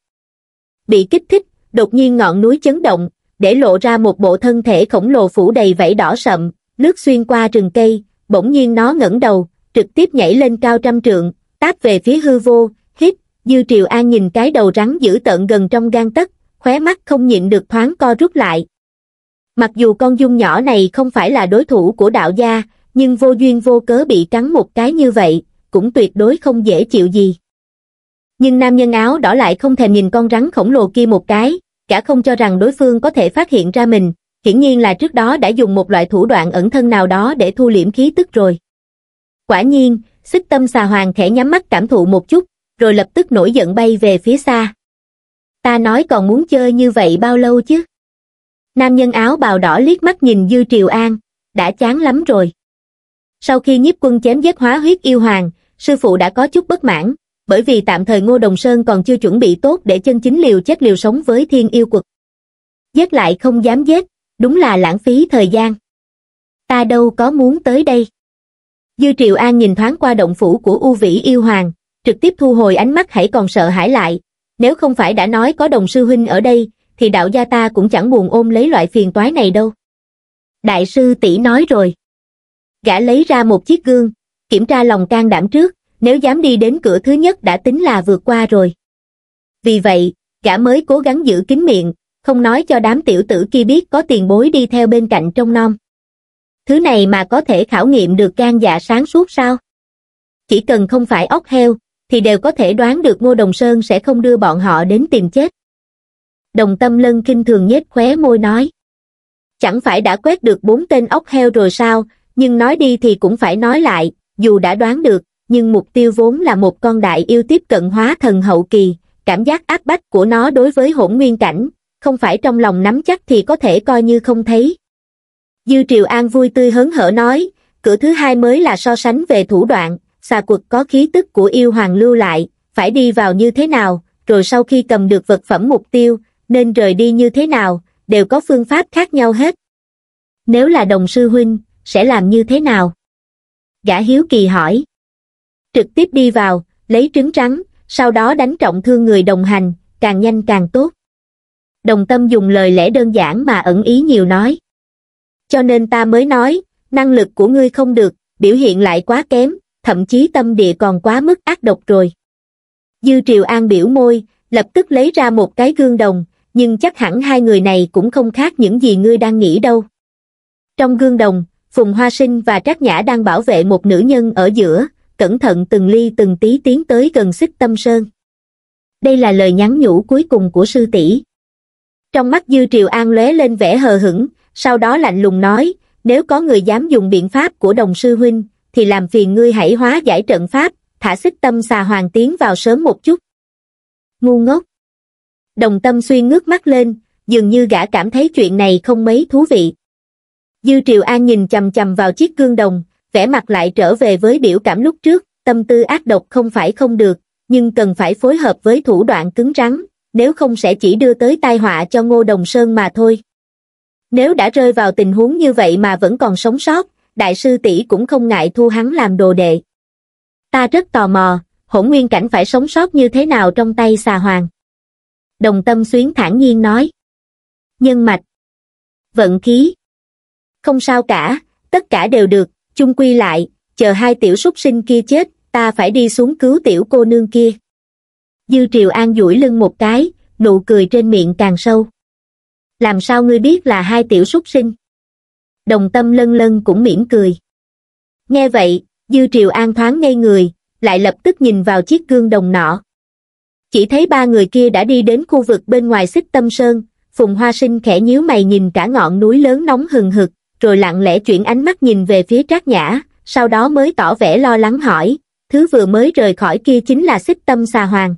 Bị kích thích, đột nhiên ngọn núi chấn động, để lộ ra một bộ thân thể khổng lồ phủ đầy vảy đỏ sậm, lướt xuyên qua rừng cây, bỗng nhiên nó ngẩng đầu, trực tiếp nhảy lên cao trăm trượng, táp về phía hư vô, dư triều an nhìn cái đầu rắn dữ tợn gần trong gan tất, khóe mắt không nhịn được thoáng co rút lại mặc dù con dung nhỏ này không phải là đối thủ của đạo gia nhưng vô duyên vô cớ bị cắn một cái như vậy cũng tuyệt đối không dễ chịu gì nhưng nam nhân áo đỏ lại không thèm nhìn con rắn khổng lồ kia một cái cả không cho rằng đối phương có thể phát hiện ra mình hiển nhiên là trước đó đã dùng một loại thủ đoạn ẩn thân nào đó để thu liễm khí tức rồi quả nhiên xích tâm xà hoàng khẽ nhắm mắt cảm thụ một chút rồi lập tức nổi giận bay về phía xa. Ta nói còn muốn chơi như vậy bao lâu chứ? Nam nhân áo bào đỏ liếc mắt nhìn Dư Triều An, đã chán lắm rồi. Sau khi nhiếp quân chém giết hóa huyết yêu hoàng, sư phụ đã có chút bất mãn, bởi vì tạm thời Ngô Đồng Sơn còn chưa chuẩn bị tốt để chân chính liều chết liều sống với thiên yêu quật. Giết lại không dám giết, đúng là lãng phí thời gian. Ta đâu có muốn tới đây. Dư Triều An nhìn thoáng qua động phủ của U Vĩ Yêu Hoàng, trực tiếp thu hồi ánh mắt hãy còn sợ hãi lại, nếu không phải đã nói có đồng sư huynh ở đây, thì đạo gia ta cũng chẳng buồn ôm lấy loại phiền toái này đâu. Đại sư tỷ nói rồi. Gã lấy ra một chiếc gương, kiểm tra lòng can đảm trước, nếu dám đi đến cửa thứ nhất đã tính là vượt qua rồi. Vì vậy, gã mới cố gắng giữ kín miệng, không nói cho đám tiểu tử kia biết có tiền bối đi theo bên cạnh trong non Thứ này mà có thể khảo nghiệm được can dạ sáng suốt sao? Chỉ cần không phải ốc heo, thì đều có thể đoán được Ngô Đồng Sơn sẽ không đưa bọn họ đến tìm chết. Đồng tâm lân kinh thường nhếch khóe môi nói. Chẳng phải đã quét được bốn tên ốc heo rồi sao, nhưng nói đi thì cũng phải nói lại, dù đã đoán được, nhưng mục tiêu vốn là một con đại yêu tiếp cận hóa thần hậu kỳ, cảm giác áp bách của nó đối với hỗn nguyên cảnh, không phải trong lòng nắm chắc thì có thể coi như không thấy. Dư Triều An vui tươi hớn hở nói, cửa thứ hai mới là so sánh về thủ đoạn, xà quật có khí tức của yêu hoàng lưu lại, phải đi vào như thế nào, rồi sau khi cầm được vật phẩm mục tiêu, nên rời đi như thế nào, đều có phương pháp khác nhau hết. Nếu là đồng sư huynh, sẽ làm như thế nào? Gã hiếu kỳ hỏi. Trực tiếp đi vào, lấy trứng trắng, sau đó đánh trọng thương người đồng hành, càng nhanh càng tốt. Đồng tâm dùng lời lẽ đơn giản mà ẩn ý nhiều nói. Cho nên ta mới nói, năng lực của ngươi không được, biểu hiện lại quá kém, thậm chí tâm địa còn quá mức ác độc rồi. Dư Triều An biểu môi, lập tức lấy ra một cái gương đồng, nhưng chắc hẳn hai người này cũng không khác những gì ngươi đang nghĩ đâu. Trong gương đồng, Phùng Hoa Sinh và Trác Nhã đang bảo vệ một nữ nhân ở giữa, cẩn thận từng ly từng tí tiến tới gần xích tâm sơn. Đây là lời nhắn nhủ cuối cùng của sư tỷ. Trong mắt Dư Triều An lóe lên vẻ hờ hững, sau đó lạnh lùng nói, nếu có người dám dùng biện pháp của đồng sư huynh, thì làm phiền ngươi hãy hóa giải trận pháp, thả sức tâm xà hoàng tiến vào sớm một chút. Ngu ngốc. Đồng tâm xuyên ngước mắt lên, dường như gã cảm thấy chuyện này không mấy thú vị. Dư Triều An nhìn chầm chầm vào chiếc gương đồng, vẻ mặt lại trở về với biểu cảm lúc trước, tâm tư ác độc không phải không được, nhưng cần phải phối hợp với thủ đoạn cứng rắn, nếu không sẽ chỉ đưa tới tai họa cho Ngô Đồng Sơn mà thôi. Nếu đã rơi vào tình huống như vậy mà vẫn còn sống sót, đại sư tỷ cũng không ngại thu hắn làm đồ đệ. Ta rất tò mò, hỗn nguyên cảnh phải sống sót như thế nào trong tay xà hoàng. Đồng tâm xuyến thản nhiên nói. Nhân mạch. Vận khí. Không sao cả, tất cả đều được, chung quy lại, chờ hai tiểu súc sinh kia chết, ta phải đi xuống cứu tiểu cô nương kia. Dư Triều An duỗi lưng một cái, nụ cười trên miệng càng sâu. Làm sao ngươi biết là hai tiểu súc sinh? đồng tâm lân lân cũng mỉm cười. Nghe vậy, Dư Triều An thoáng ngây người, lại lập tức nhìn vào chiếc gương đồng nọ. Chỉ thấy ba người kia đã đi đến khu vực bên ngoài xích tâm sơn, Phùng Hoa Sinh khẽ nhíu mày nhìn cả ngọn núi lớn nóng hừng hực, rồi lặng lẽ chuyển ánh mắt nhìn về phía Trác Nhã, sau đó mới tỏ vẻ lo lắng hỏi, thứ vừa mới rời khỏi kia chính là xích tâm xà hoàng.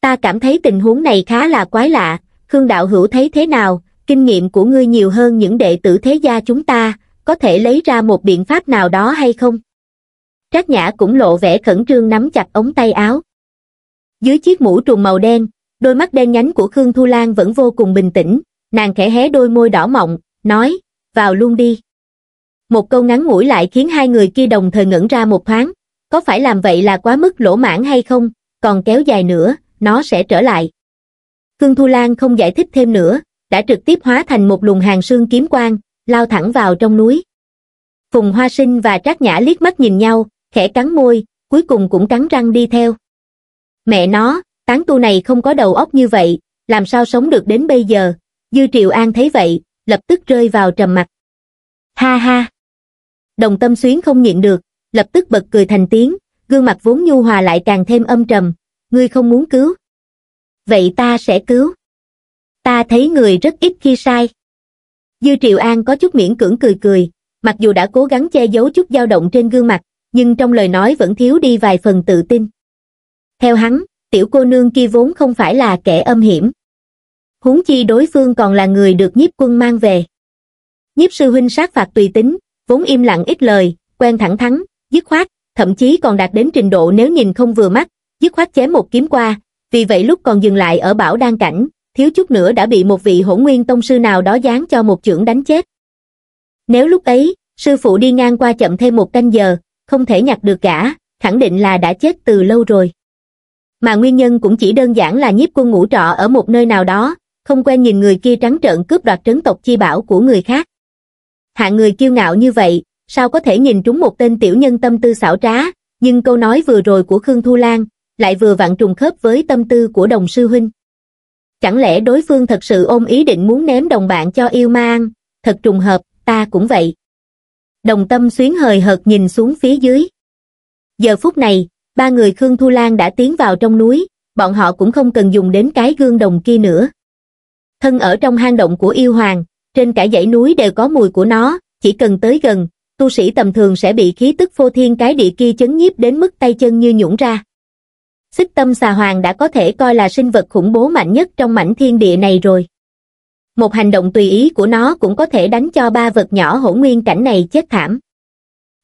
Ta cảm thấy tình huống này khá là quái lạ, Khương Đạo Hữu thấy thế nào, kinh nghiệm của ngươi nhiều hơn những đệ tử thế gia chúng ta, có thể lấy ra một biện pháp nào đó hay không? Trác Nhã cũng lộ vẻ khẩn trương nắm chặt ống tay áo. Dưới chiếc mũ trùm màu đen, đôi mắt đen nhánh của Khương Thu Lan vẫn vô cùng bình tĩnh, nàng khẽ hé đôi môi đỏ mọng, nói, vào luôn đi. Một câu ngắn ngủi lại khiến hai người kia đồng thời ngẩn ra một thoáng, có phải làm vậy là quá mức lỗ mãn hay không, còn kéo dài nữa, nó sẽ trở lại. Khương Thu Lan không giải thích thêm nữa, đã trực tiếp hóa thành một luồng hàng sương kiếm quang, lao thẳng vào trong núi. Phùng Hoa Sinh và Trác Nhã liếc mắt nhìn nhau, khẽ cắn môi, cuối cùng cũng cắn răng đi theo. Mẹ nó, tán tu này không có đầu óc như vậy, làm sao sống được đến bây giờ? Dư Triều An thấy vậy, lập tức rơi vào trầm mặt. Ha ha! Đồng tâm xuyến không nhịn được, lập tức bật cười thành tiếng, gương mặt vốn nhu hòa lại càng thêm âm trầm, ngươi không muốn cứu. Vậy ta sẽ cứu ta thấy người rất ít khi sai dư Triệu an có chút miễn cưỡng cười cười mặc dù đã cố gắng che giấu chút dao động trên gương mặt nhưng trong lời nói vẫn thiếu đi vài phần tự tin theo hắn tiểu cô nương kia vốn không phải là kẻ âm hiểm huống chi đối phương còn là người được nhiếp quân mang về nhiếp sư huynh sát phạt tùy tính vốn im lặng ít lời quen thẳng thắn dứt khoát thậm chí còn đạt đến trình độ nếu nhìn không vừa mắt dứt khoát chém một kiếm qua vì vậy lúc còn dừng lại ở bảo đan cảnh thiếu chút nữa đã bị một vị hỗn nguyên tông sư nào đó dán cho một chưởng đánh chết. Nếu lúc ấy, sư phụ đi ngang qua chậm thêm một canh giờ, không thể nhặt được cả, khẳng định là đã chết từ lâu rồi. Mà nguyên nhân cũng chỉ đơn giản là nhiếp quân ngủ trọ ở một nơi nào đó, không quen nhìn người kia trắng trợn cướp đoạt trấn tộc chi bảo của người khác. hạng người kiêu ngạo như vậy, sao có thể nhìn trúng một tên tiểu nhân tâm tư xảo trá, nhưng câu nói vừa rồi của Khương Thu Lan lại vừa vặn trùng khớp với tâm tư của đồng sư huynh. Chẳng lẽ đối phương thật sự ôm ý định muốn ném đồng bạn cho yêu mang, thật trùng hợp, ta cũng vậy. Đồng tâm xuyến hời hợt nhìn xuống phía dưới. Giờ phút này, ba người Khương Thu Lan đã tiến vào trong núi, bọn họ cũng không cần dùng đến cái gương đồng kia nữa. Thân ở trong hang động của yêu hoàng, trên cả dãy núi đều có mùi của nó, chỉ cần tới gần, tu sĩ tầm thường sẽ bị khí tức phô thiên cái địa kia chấn nhiếp đến mức tay chân như nhũng ra xích tâm xà hoàng đã có thể coi là sinh vật khủng bố mạnh nhất trong mảnh thiên địa này rồi. Một hành động tùy ý của nó cũng có thể đánh cho ba vật nhỏ hỗn nguyên cảnh này chết thảm.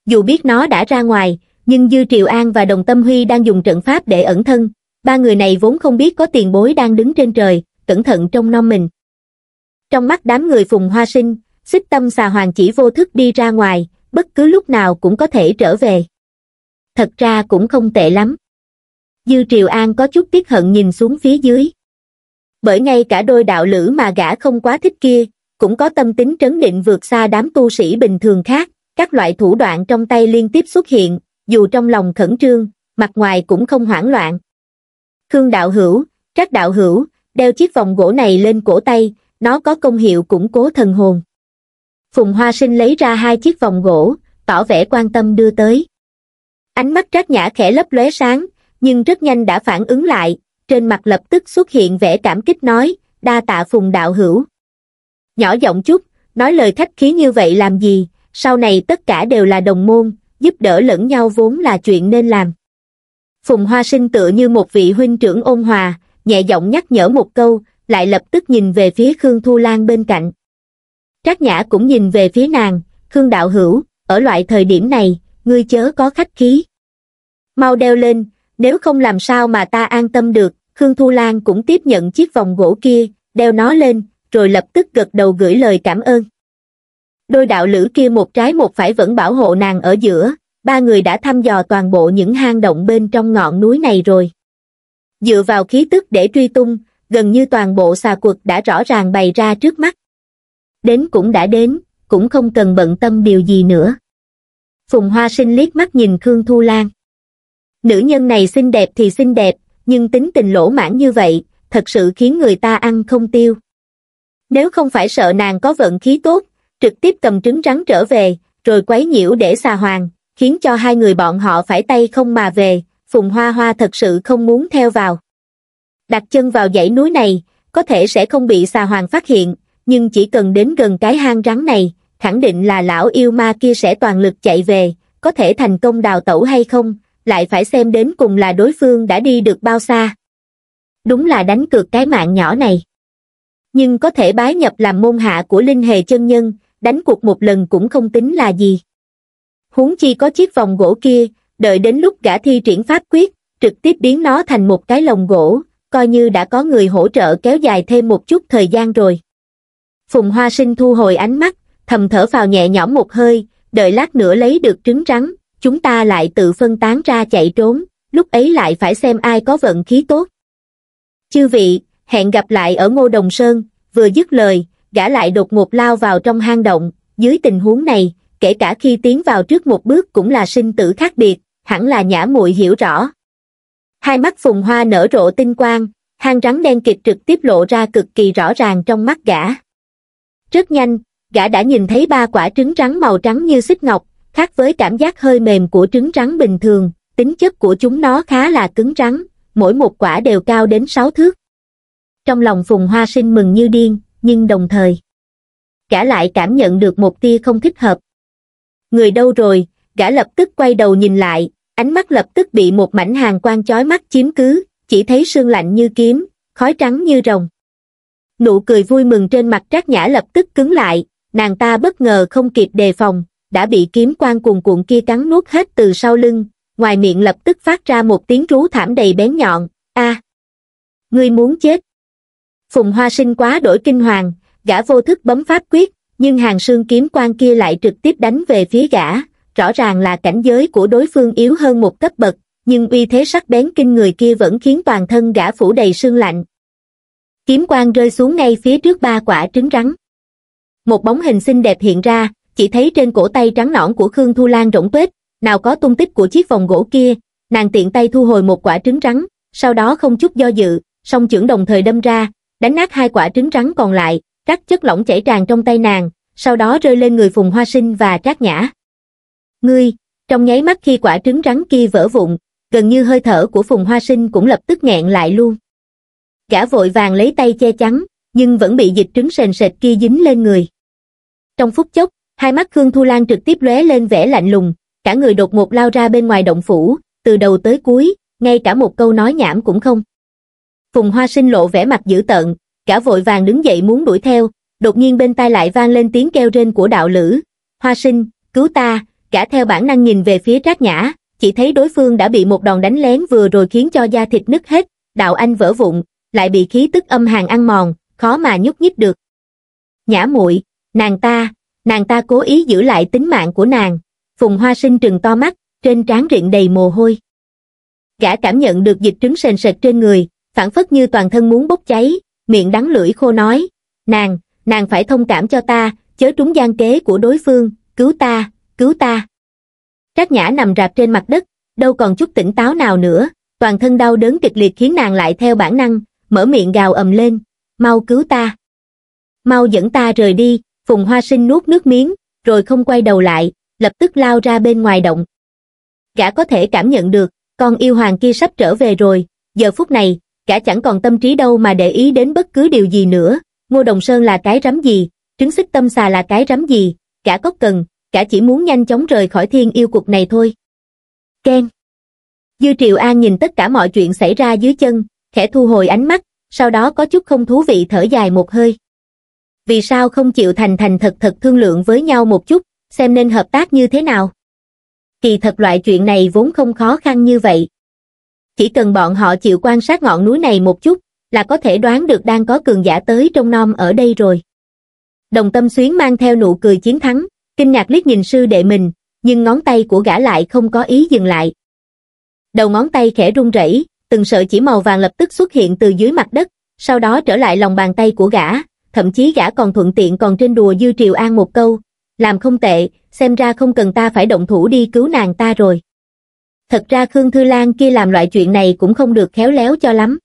Dù biết nó đã ra ngoài, nhưng Dư Triều An và Đồng Tâm Huy đang dùng trận pháp để ẩn thân, ba người này vốn không biết có tiền bối đang đứng trên trời, cẩn thận trong non mình. Trong mắt đám người phùng hoa sinh, xích tâm xà hoàng chỉ vô thức đi ra ngoài, bất cứ lúc nào cũng có thể trở về. Thật ra cũng không tệ lắm dư triều an có chút tiếc hận nhìn xuống phía dưới bởi ngay cả đôi đạo lữ mà gã không quá thích kia cũng có tâm tính trấn định vượt xa đám tu sĩ bình thường khác các loại thủ đoạn trong tay liên tiếp xuất hiện dù trong lòng khẩn trương mặt ngoài cũng không hoảng loạn khương đạo hữu trác đạo hữu đeo chiếc vòng gỗ này lên cổ tay nó có công hiệu củng cố thần hồn phùng hoa sinh lấy ra hai chiếc vòng gỗ tỏ vẻ quan tâm đưa tới ánh mắt trác nhã khẽ lấp lóe sáng nhưng rất nhanh đã phản ứng lại, trên mặt lập tức xuất hiện vẻ cảm kích nói, đa tạ phùng đạo hữu. Nhỏ giọng chút, nói lời khách khí như vậy làm gì, sau này tất cả đều là đồng môn, giúp đỡ lẫn nhau vốn là chuyện nên làm. Phùng Hoa Sinh tựa như một vị huynh trưởng ôn hòa, nhẹ giọng nhắc nhở một câu, lại lập tức nhìn về phía Khương Thu Lan bên cạnh. Trác Nhã cũng nhìn về phía nàng, Khương Đạo Hữu, ở loại thời điểm này, ngươi chớ có khách khí. Mau đeo lên, nếu không làm sao mà ta an tâm được, Khương Thu Lan cũng tiếp nhận chiếc vòng gỗ kia, đeo nó lên, rồi lập tức gật đầu gửi lời cảm ơn. Đôi đạo lữ kia một trái một phải vẫn bảo hộ nàng ở giữa, ba người đã thăm dò toàn bộ những hang động bên trong ngọn núi này rồi. Dựa vào khí tức để truy tung, gần như toàn bộ xà quật đã rõ ràng bày ra trước mắt. Đến cũng đã đến, cũng không cần bận tâm điều gì nữa. Phùng Hoa Sinh liếc mắt nhìn Khương Thu Lan. Nữ nhân này xinh đẹp thì xinh đẹp, nhưng tính tình lỗ mãn như vậy, thật sự khiến người ta ăn không tiêu. Nếu không phải sợ nàng có vận khí tốt, trực tiếp cầm trứng rắn trở về, rồi quấy nhiễu để xà hoàng, khiến cho hai người bọn họ phải tay không mà về, Phùng Hoa Hoa thật sự không muốn theo vào. Đặt chân vào dãy núi này, có thể sẽ không bị xà hoàng phát hiện, nhưng chỉ cần đến gần cái hang rắn này, khẳng định là lão yêu ma kia sẽ toàn lực chạy về, có thể thành công đào tẩu hay không, lại phải xem đến cùng là đối phương đã đi được bao xa. Đúng là đánh cược cái mạng nhỏ này. Nhưng có thể bái nhập làm môn hạ của linh hề chân nhân, đánh cuộc một lần cũng không tính là gì. Huống chi có chiếc vòng gỗ kia, đợi đến lúc gã thi triển pháp quyết, trực tiếp biến nó thành một cái lồng gỗ, coi như đã có người hỗ trợ kéo dài thêm một chút thời gian rồi. Phùng Hoa Sinh thu hồi ánh mắt, thầm thở vào nhẹ nhõm một hơi, đợi lát nữa lấy được trứng rắn, chúng ta lại tự phân tán ra chạy trốn, lúc ấy lại phải xem ai có vận khí tốt. Chư vị, hẹn gặp lại ở Ngô Đồng Sơn, vừa dứt lời, gã lại đột ngột lao vào trong hang động, dưới tình huống này, kể cả khi tiến vào trước một bước cũng là sinh tử khác biệt, hẳn là nhã muội hiểu rõ. Hai mắt phùng hoa nở rộ tinh quang, hang rắn đen kịt trực tiếp lộ ra cực kỳ rõ ràng trong mắt gã. Rất nhanh, gã đã nhìn thấy ba quả trứng rắn màu trắng như xích ngọc, Khác với cảm giác hơi mềm của trứng rắn bình thường, tính chất của chúng nó khá là cứng rắn, mỗi một quả đều cao đến 6 thước. Trong lòng Phùng Hoa Sinh mừng như điên, nhưng đồng thời, gã lại cảm nhận được một tia không thích hợp. Người đâu rồi, gã lập tức quay đầu nhìn lại, ánh mắt lập tức bị một mảnh hàng quang chói mắt chiếm cứ, chỉ thấy sương lạnh như kiếm, khói trắng như rồng. Nụ cười vui mừng trên mặt Trác Nhã lập tức cứng lại, nàng ta bất ngờ không kịp đề phòng, đã bị kiếm quan cuồn cuộn kia cắn nuốt hết từ sau lưng, ngoài miệng lập tức phát ra một tiếng rú thảm đầy bén nhọn, a Ngươi muốn chết. Phùng Hoa Sinh quá đổi kinh hoàng, gã vô thức bấm pháp quyết, nhưng hàng xương kiếm quan kia lại trực tiếp đánh về phía gã, rõ ràng là cảnh giới của đối phương yếu hơn một cấp bậc, nhưng uy thế sắc bén kinh người kia vẫn khiến toàn thân gã phủ đầy sương lạnh. Kiếm quan rơi xuống ngay phía trước ba quả trứng rắn. Một bóng hình xinh đẹp hiện ra, chỉ thấy trên cổ tay trắng nõn của Khương Thu Lan rỗng tuếch, nào có tung tích của chiếc vòng gỗ kia, nàng tiện tay thu hồi một quả trứng rắn, sau đó không chút do dự, song chưởng đồng thời đâm ra, đánh nát hai quả trứng rắn còn lại, các chất lỏng chảy tràn trong tay nàng, sau đó rơi lên người Phùng Hoa Sinh và Trác Nhã. Ngươi, trong nháy mắt khi quả trứng rắn kia vỡ vụn, gần như hơi thở của Phùng Hoa Sinh cũng lập tức nghẹn lại luôn. Gã vội vàng lấy tay che chắn, nhưng vẫn bị dịch trứng sền sệt kia dính lên người. Trong phút chốc, hai mắt khương thu lan trực tiếp lóe lên vẻ lạnh lùng cả người đột ngột lao ra bên ngoài động phủ từ đầu tới cuối ngay cả một câu nói nhảm cũng không phùng hoa sinh lộ vẻ mặt dữ tợn cả vội vàng đứng dậy muốn đuổi theo đột nhiên bên tai lại vang lên tiếng kêu rên của đạo lữ hoa sinh cứu ta cả theo bản năng nhìn về phía trác nhã chỉ thấy đối phương đã bị một đòn đánh lén vừa rồi khiến cho da thịt nứt hết đạo anh vỡ vụn lại bị khí tức âm hàng ăn mòn khó mà nhúc nhích được nhã muội nàng ta nàng ta cố ý giữ lại tính mạng của nàng phùng hoa sinh trừng to mắt trên trán rịn đầy mồ hôi gã cảm nhận được dịch trứng sền sệt trên người phản phất như toàn thân muốn bốc cháy miệng đắng lưỡi khô nói nàng nàng phải thông cảm cho ta chớ trúng gian kế của đối phương cứu ta cứu ta trác nhã nằm rạp trên mặt đất đâu còn chút tỉnh táo nào nữa toàn thân đau đớn kịch liệt khiến nàng lại theo bản năng mở miệng gào ầm lên mau cứu ta mau dẫn ta rời đi Phùng Hoa Sinh nuốt nước miếng, rồi không quay đầu lại, lập tức lao ra bên ngoài động. Gã có thể cảm nhận được, con yêu hoàng kia sắp trở về rồi, giờ phút này, gã chẳng còn tâm trí đâu mà để ý đến bất cứ điều gì nữa, Ngô Đồng Sơn là cái rắm gì, trứng xích tâm xà là cái rắm gì, gã có cần, gã chỉ muốn nhanh chóng rời khỏi thiên yêu cục này thôi. Ken Dư Triệu An nhìn tất cả mọi chuyện xảy ra dưới chân, khẽ thu hồi ánh mắt, sau đó có chút không thú vị thở dài một hơi vì sao không chịu thành thành thật thật thương lượng với nhau một chút, xem nên hợp tác như thế nào. Kỳ thật loại chuyện này vốn không khó khăn như vậy. Chỉ cần bọn họ chịu quan sát ngọn núi này một chút, là có thể đoán được đang có cường giả tới trong non ở đây rồi. Đồng tâm xuyến mang theo nụ cười chiến thắng, kinh ngạc liếc nhìn sư đệ mình, nhưng ngón tay của gã lại không có ý dừng lại. Đầu ngón tay khẽ run rẩy, từng sợi chỉ màu vàng lập tức xuất hiện từ dưới mặt đất, sau đó trở lại lòng bàn tay của gã, thậm chí gã còn thuận tiện còn trên đùa Dư Triều An một câu, làm không tệ, xem ra không cần ta phải động thủ đi cứu nàng ta rồi. Thật ra Khương Thư Lan kia làm loại chuyện này cũng không được khéo léo cho lắm.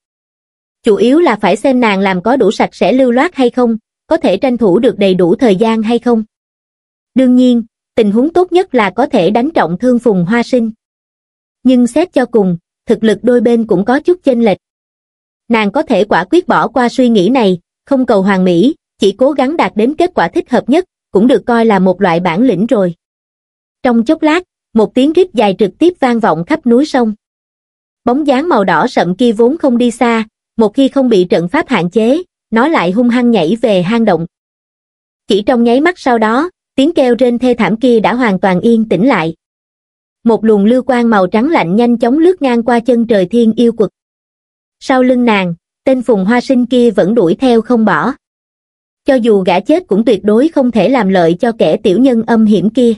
Chủ yếu là phải xem nàng làm có đủ sạch sẽ lưu loát hay không, có thể tranh thủ được đầy đủ thời gian hay không. Đương nhiên, tình huống tốt nhất là có thể đánh trọng thương Phùng Hoa Sinh. Nhưng xét cho cùng, thực lực đôi bên cũng có chút chênh lệch. Nàng có thể quả quyết bỏ qua suy nghĩ này, không cầu hoàn mỹ, chỉ cố gắng đạt đến kết quả thích hợp nhất, cũng được coi là một loại bản lĩnh rồi. Trong chốc lát, một tiếng rít dài trực tiếp vang vọng khắp núi sông. Bóng dáng màu đỏ sậm kia vốn không đi xa, một khi không bị trận pháp hạn chế, nó lại hung hăng nhảy về hang động. Chỉ trong nháy mắt sau đó, tiếng kêu trên thê thảm kia đã hoàn toàn yên tĩnh lại. Một luồng lưu quang màu trắng lạnh nhanh chóng lướt ngang qua chân trời thiên yêu quật. Sau lưng nàng, tên phùng hoa sinh kia vẫn đuổi theo không bỏ. Cho dù gã chết cũng tuyệt đối không thể làm lợi cho kẻ tiểu nhân âm hiểm kia.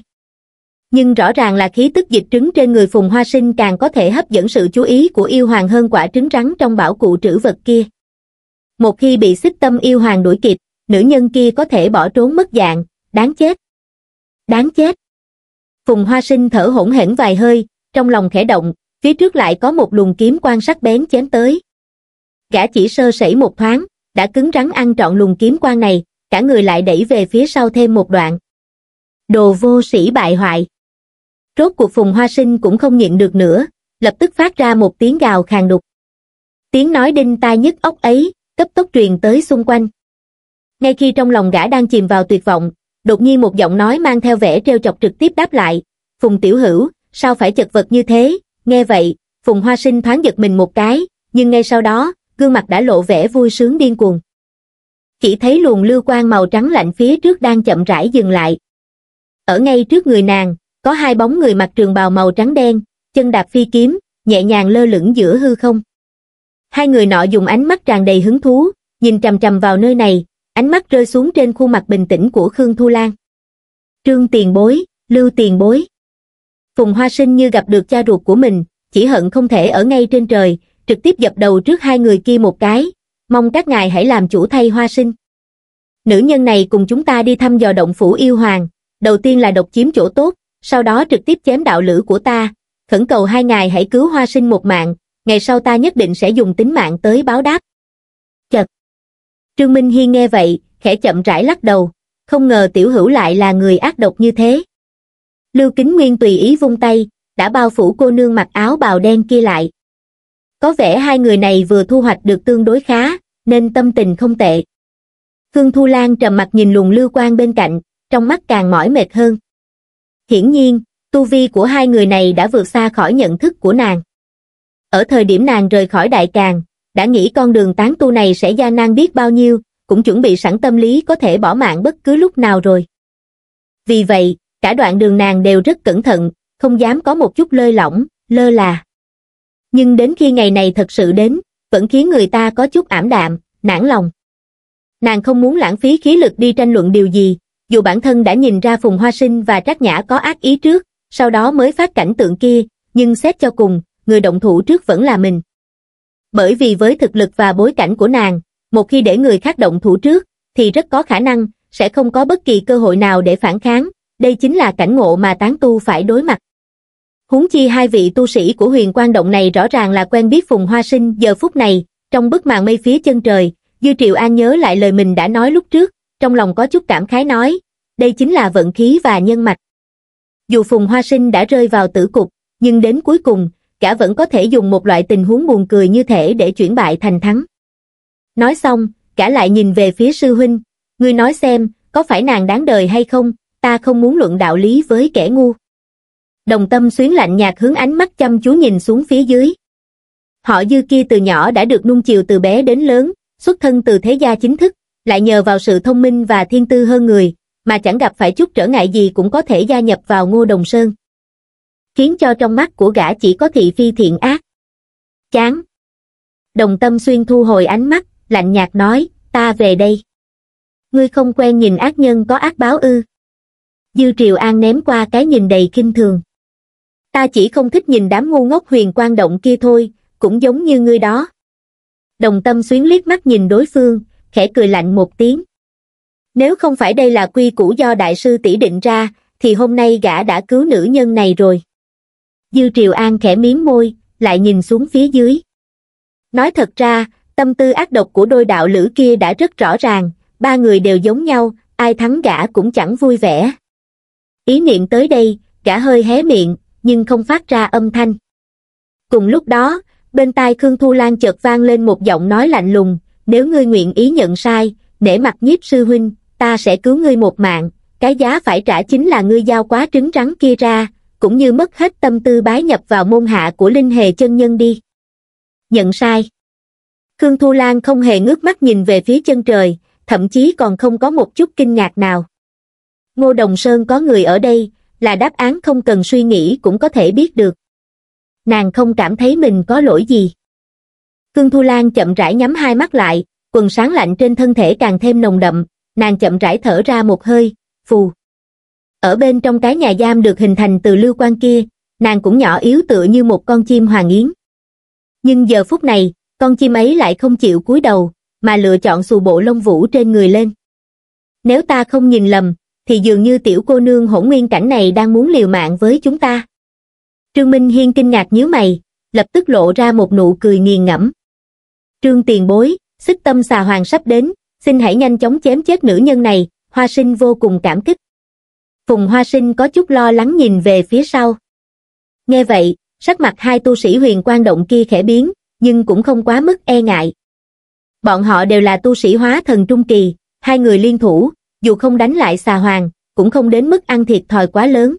Nhưng rõ ràng là khí tức dịch trứng trên người phùng hoa sinh càng có thể hấp dẫn sự chú ý của yêu hoàng hơn quả trứng rắn trong bảo cụ trữ vật kia. Một khi bị xích tâm yêu hoàng đuổi kịp, nữ nhân kia có thể bỏ trốn mất dạng, đáng chết. Đáng chết. Phùng hoa sinh thở hỗn hển vài hơi, trong lòng khẽ động, phía trước lại có một luồng kiếm quan sắc bén chém tới gã chỉ sơ sẩy một thoáng, đã cứng rắn ăn trọn lùng kiếm quan này, cả người lại đẩy về phía sau thêm một đoạn. Đồ vô sĩ bại hoại. Rốt cuộc Phùng Hoa Sinh cũng không nhịn được nữa, lập tức phát ra một tiếng gào khàn đục. Tiếng nói đinh tai nhức ốc ấy, cấp tốc truyền tới xung quanh. Ngay khi trong lòng gã đang chìm vào tuyệt vọng, đột nhiên một giọng nói mang theo vẻ treo chọc trực tiếp đáp lại, "Phùng tiểu hữu, sao phải chật vật như thế?" Nghe vậy, Phùng Hoa Sinh thoáng giật mình một cái, nhưng ngay sau đó, gương mặt đã lộ vẻ vui sướng điên cuồng. Chỉ thấy luồng lưu quang màu trắng lạnh phía trước đang chậm rãi dừng lại. Ở ngay trước người nàng, có hai bóng người mặc trường bào màu trắng đen, chân đạp phi kiếm, nhẹ nhàng lơ lửng giữa hư không. Hai người nọ dùng ánh mắt tràn đầy hứng thú, nhìn trầm trầm vào nơi này, ánh mắt rơi xuống trên khuôn mặt bình tĩnh của Khương Thu Lan. Trương tiền bối, lưu tiền bối. Phùng Hoa Sinh như gặp được cha ruột của mình, chỉ hận không thể ở ngay trên trời, trực tiếp dập đầu trước hai người kia một cái, mong các ngài hãy làm chủ thay hoa sinh. Nữ nhân này cùng chúng ta đi thăm dò động phủ yêu hoàng, đầu tiên là độc chiếm chỗ tốt, sau đó trực tiếp chém đạo lữ của ta, khẩn cầu hai ngài hãy cứu hoa sinh một mạng, ngày sau ta nhất định sẽ dùng tính mạng tới báo đáp. Chật! Trương Minh Hiên nghe vậy, khẽ chậm rãi lắc đầu, không ngờ tiểu hữu lại là người ác độc như thế. Lưu Kính Nguyên tùy ý vung tay, đã bao phủ cô nương mặc áo bào đen kia lại, có vẻ hai người này vừa thu hoạch được tương đối khá nên tâm tình không tệ khương thu lan trầm mặt nhìn luồng lưu quan bên cạnh trong mắt càng mỏi mệt hơn hiển nhiên tu vi của hai người này đã vượt xa khỏi nhận thức của nàng ở thời điểm nàng rời khỏi đại càng đã nghĩ con đường tán tu này sẽ gia nan biết bao nhiêu cũng chuẩn bị sẵn tâm lý có thể bỏ mạng bất cứ lúc nào rồi vì vậy cả đoạn đường nàng đều rất cẩn thận không dám có một chút lơi lỏng lơ là nhưng đến khi ngày này thật sự đến vẫn khiến người ta có chút ảm đạm nản lòng nàng không muốn lãng phí khí lực đi tranh luận điều gì dù bản thân đã nhìn ra phùng hoa sinh và trác nhã có ác ý trước sau đó mới phát cảnh tượng kia nhưng xét cho cùng người động thủ trước vẫn là mình bởi vì với thực lực và bối cảnh của nàng một khi để người khác động thủ trước thì rất có khả năng sẽ không có bất kỳ cơ hội nào để phản kháng đây chính là cảnh ngộ mà tán tu phải đối mặt huống chi hai vị tu sĩ của huyền quan động này rõ ràng là quen biết Phùng Hoa Sinh giờ phút này, trong bức màn mây phía chân trời, Dư Triệu An nhớ lại lời mình đã nói lúc trước, trong lòng có chút cảm khái nói, đây chính là vận khí và nhân mạch. Dù Phùng Hoa Sinh đã rơi vào tử cục, nhưng đến cuối cùng, cả vẫn có thể dùng một loại tình huống buồn cười như thể để chuyển bại thành thắng. Nói xong, cả lại nhìn về phía sư huynh, ngươi nói xem, có phải nàng đáng đời hay không, ta không muốn luận đạo lý với kẻ ngu đồng tâm xuyến lạnh nhạt hướng ánh mắt chăm chú nhìn xuống phía dưới. Họ dư kia từ nhỏ đã được nung chiều từ bé đến lớn, xuất thân từ thế gia chính thức, lại nhờ vào sự thông minh và thiên tư hơn người, mà chẳng gặp phải chút trở ngại gì cũng có thể gia nhập vào ngô đồng sơn. Khiến cho trong mắt của gã chỉ có thị phi thiện ác. Chán. Đồng tâm xuyên thu hồi ánh mắt, lạnh nhạt nói, ta về đây. Ngươi không quen nhìn ác nhân có ác báo ư. Dư Triều An ném qua cái nhìn đầy kinh thường ta chỉ không thích nhìn đám ngu ngốc huyền quan động kia thôi cũng giống như ngươi đó đồng tâm xuyến liếc mắt nhìn đối phương khẽ cười lạnh một tiếng nếu không phải đây là quy củ do đại sư tỷ định ra thì hôm nay gã đã cứu nữ nhân này rồi dư triều an khẽ miếm môi lại nhìn xuống phía dưới nói thật ra tâm tư ác độc của đôi đạo lữ kia đã rất rõ ràng ba người đều giống nhau ai thắng gã cũng chẳng vui vẻ ý niệm tới đây gã hơi hé miệng nhưng không phát ra âm thanh cùng lúc đó bên tai khương thu lan chợt vang lên một giọng nói lạnh lùng nếu ngươi nguyện ý nhận sai nể mặt nhiếp sư huynh ta sẽ cứu ngươi một mạng cái giá phải trả chính là ngươi giao quá trứng rắn kia ra cũng như mất hết tâm tư bái nhập vào môn hạ của linh hề chân nhân đi nhận sai khương thu lan không hề ngước mắt nhìn về phía chân trời thậm chí còn không có một chút kinh ngạc nào ngô đồng sơn có người ở đây là đáp án không cần suy nghĩ cũng có thể biết được. Nàng không cảm thấy mình có lỗi gì. Khương Thu Lan chậm rãi nhắm hai mắt lại, quần sáng lạnh trên thân thể càng thêm nồng đậm, nàng chậm rãi thở ra một hơi, phù. Ở bên trong cái nhà giam được hình thành từ lưu quan kia, nàng cũng nhỏ yếu tựa như một con chim hoàng yến. Nhưng giờ phút này, con chim ấy lại không chịu cúi đầu, mà lựa chọn xù bộ lông vũ trên người lên. Nếu ta không nhìn lầm, thì dường như tiểu cô nương hỗn nguyên cảnh này đang muốn liều mạng với chúng ta. Trương Minh Hiên kinh ngạc nhíu mày, lập tức lộ ra một nụ cười nghiền ngẫm. Trương tiền bối, xích tâm xà hoàng sắp đến, xin hãy nhanh chóng chém chết nữ nhân này, hoa sinh vô cùng cảm kích. Phùng hoa sinh có chút lo lắng nhìn về phía sau. Nghe vậy, sắc mặt hai tu sĩ huyền quan động kia khẽ biến, nhưng cũng không quá mức e ngại. Bọn họ đều là tu sĩ hóa thần trung kỳ, hai người liên thủ, dù không đánh lại xà hoàng, cũng không đến mức ăn thiệt thòi quá lớn.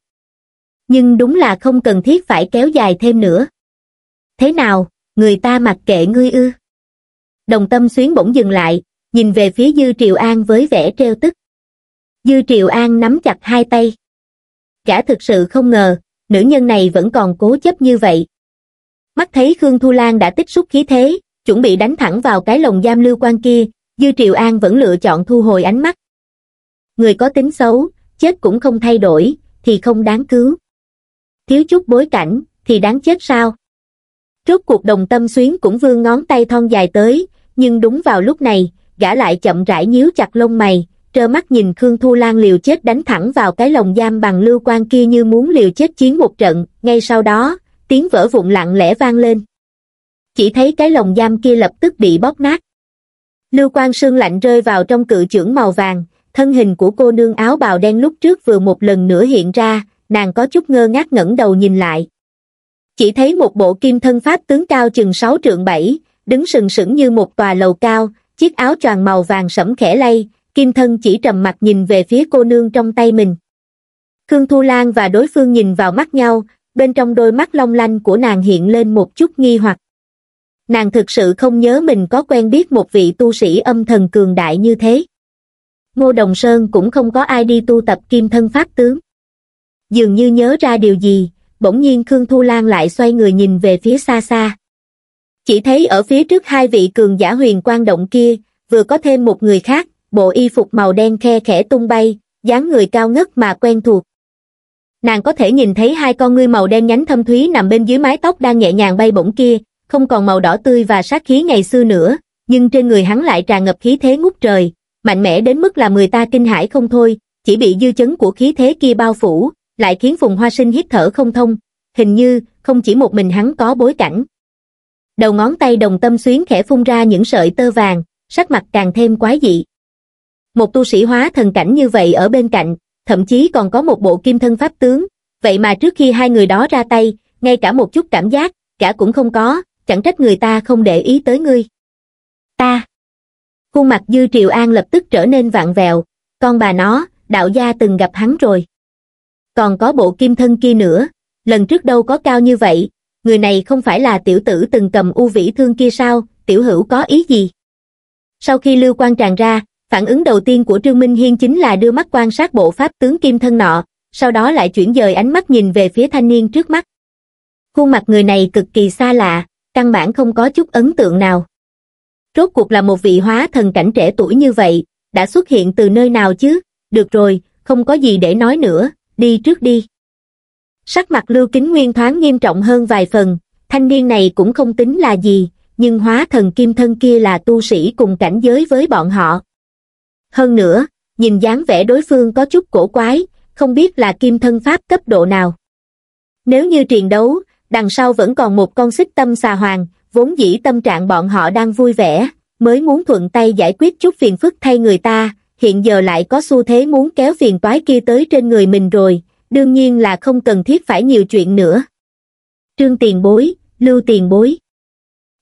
Nhưng đúng là không cần thiết phải kéo dài thêm nữa. Thế nào, người ta mặc kệ ngươi ư? Đồng tâm xuyến bỗng dừng lại, nhìn về phía Dư Triều An với vẻ treo tức. Dư Triều An nắm chặt hai tay. cả thực sự không ngờ, nữ nhân này vẫn còn cố chấp như vậy. Mắt thấy Khương Thu Lan đã tích xúc khí thế, chuẩn bị đánh thẳng vào cái lồng giam lưu quan kia, Dư Triều An vẫn lựa chọn thu hồi ánh mắt người có tính xấu chết cũng không thay đổi thì không đáng cứu thiếu chút bối cảnh thì đáng chết sao rốt cuộc đồng tâm xuyến cũng vươn ngón tay thon dài tới nhưng đúng vào lúc này gã lại chậm rãi nhíu chặt lông mày trơ mắt nhìn khương thu lan liều chết đánh thẳng vào cái lồng giam bằng lưu quan kia như muốn liều chết chiến một trận ngay sau đó tiếng vỡ vụn lặng lẽ vang lên chỉ thấy cái lồng giam kia lập tức bị bóp nát lưu quan sương lạnh rơi vào trong cự trưởng màu vàng thân hình của cô nương áo bào đen lúc trước vừa một lần nữa hiện ra, nàng có chút ngơ ngác ngẩng đầu nhìn lại. Chỉ thấy một bộ kim thân pháp tướng cao chừng 6 trượng 7, đứng sừng sững như một tòa lầu cao, chiếc áo choàng màu vàng sẫm khẽ lay, kim thân chỉ trầm mặt nhìn về phía cô nương trong tay mình. Khương Thu Lan và đối phương nhìn vào mắt nhau, bên trong đôi mắt long lanh của nàng hiện lên một chút nghi hoặc. Nàng thực sự không nhớ mình có quen biết một vị tu sĩ âm thần cường đại như thế. Ngô Đồng Sơn cũng không có ai đi tu tập kim thân pháp tướng. Dường như nhớ ra điều gì, bỗng nhiên Khương Thu Lan lại xoay người nhìn về phía xa xa. Chỉ thấy ở phía trước hai vị cường giả huyền quan động kia, vừa có thêm một người khác, bộ y phục màu đen khe khẽ tung bay, dáng người cao ngất mà quen thuộc. Nàng có thể nhìn thấy hai con ngươi màu đen nhánh thâm thúy nằm bên dưới mái tóc đang nhẹ nhàng bay bổng kia, không còn màu đỏ tươi và sát khí ngày xưa nữa, nhưng trên người hắn lại tràn ngập khí thế ngút trời, mạnh mẽ đến mức làm người ta kinh hãi không thôi, chỉ bị dư chấn của khí thế kia bao phủ, lại khiến Phùng Hoa Sinh hít thở không thông, hình như không chỉ một mình hắn có bối cảnh. Đầu ngón tay đồng tâm xuyến khẽ phun ra những sợi tơ vàng, sắc mặt càng thêm quái dị. Một tu sĩ hóa thần cảnh như vậy ở bên cạnh, thậm chí còn có một bộ kim thân pháp tướng, vậy mà trước khi hai người đó ra tay, ngay cả một chút cảm giác, cả cũng không có, chẳng trách người ta không để ý tới ngươi. Ta khuôn mặt dư triều an lập tức trở nên vạn vẹo con bà nó đạo gia từng gặp hắn rồi còn có bộ kim thân kia nữa lần trước đâu có cao như vậy người này không phải là tiểu tử từng cầm u vĩ thương kia sao tiểu hữu có ý gì sau khi lưu quan tràn ra phản ứng đầu tiên của trương minh hiên chính là đưa mắt quan sát bộ pháp tướng kim thân nọ sau đó lại chuyển dời ánh mắt nhìn về phía thanh niên trước mắt khuôn mặt người này cực kỳ xa lạ căn bản không có chút ấn tượng nào rốt cuộc là một vị hóa thần cảnh trẻ tuổi như vậy, đã xuất hiện từ nơi nào chứ? Được rồi, không có gì để nói nữa, đi trước đi. Sắc mặt Lưu Kính Nguyên thoáng nghiêm trọng hơn vài phần, thanh niên này cũng không tính là gì, nhưng hóa thần kim thân kia là tu sĩ cùng cảnh giới với bọn họ. Hơn nữa, nhìn dáng vẻ đối phương có chút cổ quái, không biết là kim thân pháp cấp độ nào. Nếu như triền đấu, đằng sau vẫn còn một con xích tâm xà hoàng, vốn dĩ tâm trạng bọn họ đang vui vẻ, mới muốn thuận tay giải quyết chút phiền phức thay người ta, hiện giờ lại có xu thế muốn kéo phiền toái kia tới trên người mình rồi, đương nhiên là không cần thiết phải nhiều chuyện nữa. Trương tiền bối, lưu tiền bối.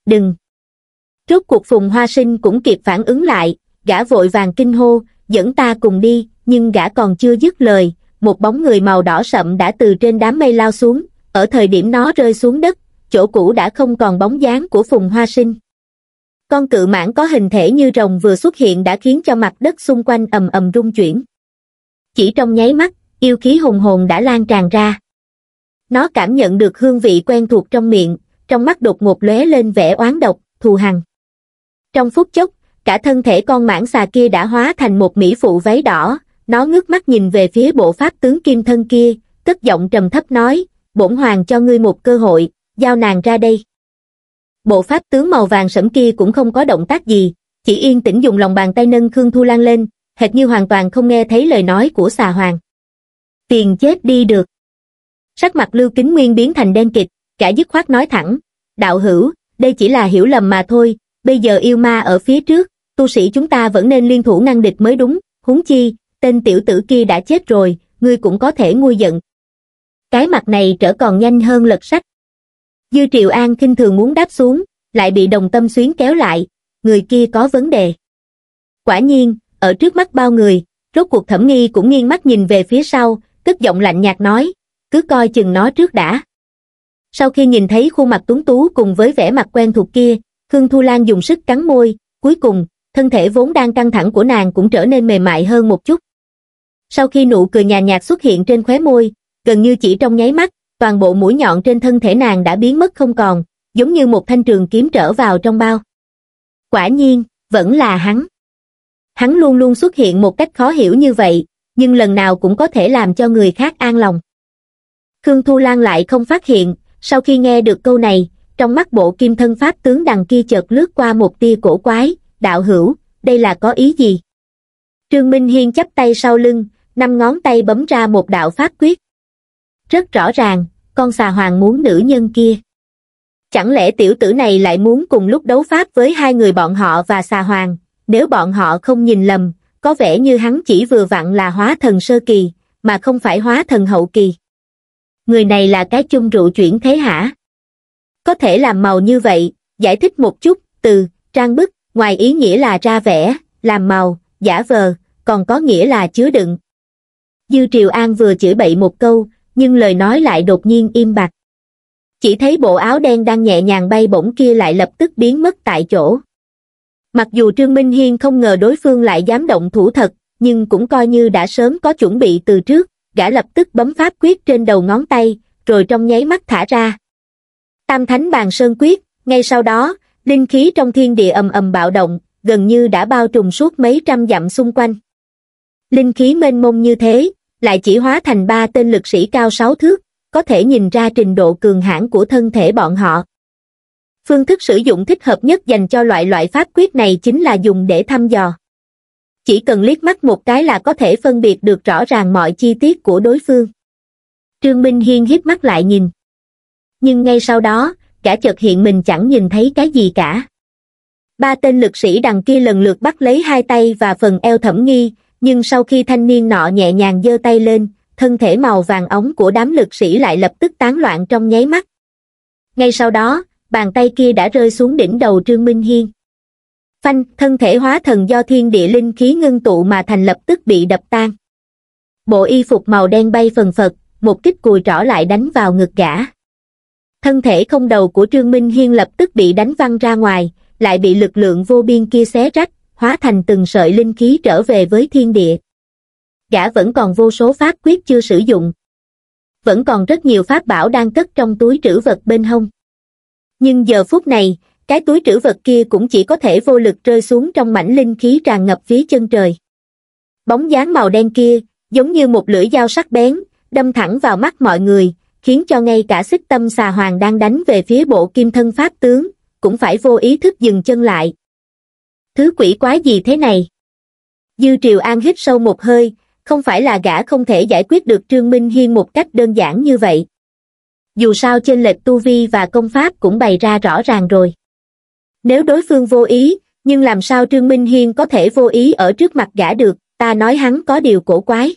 Đừng! Rốt cuộc Phùng Hoa Sinh cũng kịp phản ứng lại, gã vội vàng kinh hô, dẫn ta cùng đi, nhưng gã còn chưa dứt lời, một bóng người màu đỏ sậm đã từ trên đám mây lao xuống, ở thời điểm nó rơi xuống đất, chỗ cũ đã không còn bóng dáng của Phùng Hoa Sinh. Con cự mãng có hình thể như rồng vừa xuất hiện đã khiến cho mặt đất xung quanh ầm ầm rung chuyển. Chỉ trong nháy mắt, yêu khí hùng hồn đã lan tràn ra. Nó cảm nhận được hương vị quen thuộc trong miệng, trong mắt đột ngột lóe lên vẻ oán độc, thù hằn. Trong phút chốc, cả thân thể con mãng xà kia đã hóa thành một mỹ phụ váy đỏ, nó ngước mắt nhìn về phía bộ pháp tướng kim thân kia, cất giọng trầm thấp nói, bổn hoàng cho ngươi một cơ hội, giao nàng ra đây. Bộ pháp tướng màu vàng sẫm kia cũng không có động tác gì, chỉ yên tĩnh dùng lòng bàn tay nâng Khương Thu Lan lên, hệt như hoàn toàn không nghe thấy lời nói của xà hoàng. Tiền chết đi được. Sắc mặt Lưu Kính Nguyên biến thành đen kịch, cả dứt khoát nói thẳng, đạo hữu, đây chỉ là hiểu lầm mà thôi, bây giờ yêu ma ở phía trước, tu sĩ chúng ta vẫn nên liên thủ ngăn địch mới đúng, huống chi, tên tiểu tử kia đã chết rồi, ngươi cũng có thể nguôi giận. Cái mặt này trở còn nhanh hơn lật sách. Dư Triệu An kinh thường muốn đáp xuống, lại bị đồng tâm xuyến kéo lại, người kia có vấn đề. Quả nhiên, ở trước mắt bao người, rốt cuộc thẩm nghi cũng nghiêng mắt nhìn về phía sau, tức giọng lạnh nhạt nói, cứ coi chừng nó trước đã. Sau khi nhìn thấy khuôn mặt tuấn tú cùng với vẻ mặt quen thuộc kia, Khương Thu Lan dùng sức cắn môi, cuối cùng, thân thể vốn đang căng thẳng của nàng cũng trở nên mềm mại hơn một chút. Sau khi nụ cười nhàn nhạt xuất hiện trên khóe môi, gần như chỉ trong nháy mắt, toàn bộ mũi nhọn trên thân thể nàng đã biến mất không còn, giống như một thanh trường kiếm trở vào trong bao. Quả nhiên, vẫn là hắn. Hắn luôn luôn xuất hiện một cách khó hiểu như vậy, nhưng lần nào cũng có thể làm cho người khác an lòng. Khương Thu Lan lại không phát hiện, sau khi nghe được câu này, trong mắt bộ kim thân pháp tướng đằng kia chợt lướt qua một tia cổ quái, đạo hữu, đây là có ý gì? Trương Minh Hiên chắp tay sau lưng, năm ngón tay bấm ra một đạo pháp quyết rất rõ ràng, con xà hoàng muốn nữ nhân kia. Chẳng lẽ tiểu tử này lại muốn cùng lúc đấu pháp với hai người bọn họ và xà hoàng, nếu bọn họ không nhìn lầm, có vẻ như hắn chỉ vừa vặn là hóa thần sơ kỳ, mà không phải hóa thần hậu kỳ. Người này là cái chung rượu chuyển thế hả? Có thể làm màu như vậy, giải thích một chút, từ, trang bức, ngoài ý nghĩa là ra vẽ, làm màu, giả vờ, còn có nghĩa là chứa đựng. Dư Triều An vừa chửi bậy một câu, nhưng lời nói lại đột nhiên im bặt. Chỉ thấy bộ áo đen đang nhẹ nhàng bay bổng kia lại lập tức biến mất tại chỗ. Mặc dù Trương Minh Hiên không ngờ đối phương lại dám động thủ thật, nhưng cũng coi như đã sớm có chuẩn bị từ trước, gã lập tức bấm pháp quyết trên đầu ngón tay, rồi trong nháy mắt thả ra. Tam Thánh Bàn Sơn Quyết, ngay sau đó, linh khí trong thiên địa ầm ầm bạo động, gần như đã bao trùm suốt mấy trăm dặm xung quanh. Linh khí mênh mông như thế, lại chỉ hóa thành ba tên lực sĩ cao sáu thước, có thể nhìn ra trình độ cường hãn của thân thể bọn họ. Phương thức sử dụng thích hợp nhất dành cho loại loại pháp quyết này chính là dùng để thăm dò. Chỉ cần liếc mắt một cái là có thể phân biệt được rõ ràng mọi chi tiết của đối phương. Trương Minh Hiên hiếp mắt lại nhìn. Nhưng ngay sau đó, cả chợt hiện mình chẳng nhìn thấy cái gì cả. Ba tên lực sĩ đằng kia lần lượt bắt lấy hai tay và phần eo thẩm nghi, nhưng sau khi thanh niên nọ nhẹ nhàng giơ tay lên thân thể màu vàng ống của đám lực sĩ lại lập tức tán loạn trong nháy mắt ngay sau đó bàn tay kia đã rơi xuống đỉnh đầu trương minh hiên phanh thân thể hóa thần do thiên địa linh khí ngưng tụ mà thành lập tức bị đập tan bộ y phục màu đen bay phần phật một kích cùi trỏ lại đánh vào ngực gã thân thể không đầu của trương minh hiên lập tức bị đánh văng ra ngoài lại bị lực lượng vô biên kia xé rách hóa thành từng sợi linh khí trở về với thiên địa. Gã vẫn còn vô số pháp quyết chưa sử dụng. Vẫn còn rất nhiều pháp bảo đang cất trong túi trữ vật bên hông. Nhưng giờ phút này, cái túi trữ vật kia cũng chỉ có thể vô lực rơi xuống trong mảnh linh khí tràn ngập phía chân trời. Bóng dáng màu đen kia, giống như một lưỡi dao sắc bén, đâm thẳng vào mắt mọi người, khiến cho ngay cả xích tâm xà hoàng đang đánh về phía bộ kim thân pháp tướng, cũng phải vô ý thức dừng chân lại, thứ quỷ quái gì thế này? Dư Triều An hít sâu một hơi, không phải là gã không thể giải quyết được Trương Minh Hiên một cách đơn giản như vậy. Dù sao trên lệch tu vi và công pháp cũng bày ra rõ ràng rồi. Nếu đối phương vô ý, nhưng làm sao Trương Minh Hiên có thể vô ý ở trước mặt gã được, ta nói hắn có điều cổ quái.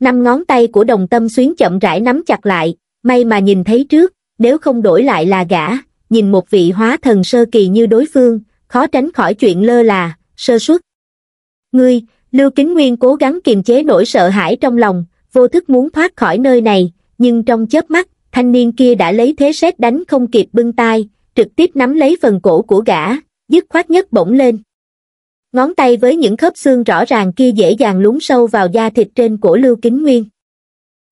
Năm ngón tay của đồng tâm xuyến chậm rãi nắm chặt lại, may mà nhìn thấy trước, nếu không đổi lại là gã, nhìn một vị hóa thần sơ kỳ như đối phương, khó tránh khỏi chuyện lơ là, sơ suất. Ngươi, Lưu Kính Nguyên cố gắng kiềm chế nỗi sợ hãi trong lòng, vô thức muốn thoát khỏi nơi này, nhưng trong chớp mắt, thanh niên kia đã lấy thế xét đánh không kịp bưng tay, trực tiếp nắm lấy phần cổ của gã, dứt khoát nhất bổng lên. Ngón tay với những khớp xương rõ ràng kia dễ dàng lún sâu vào da thịt trên cổ Lưu Kính Nguyên.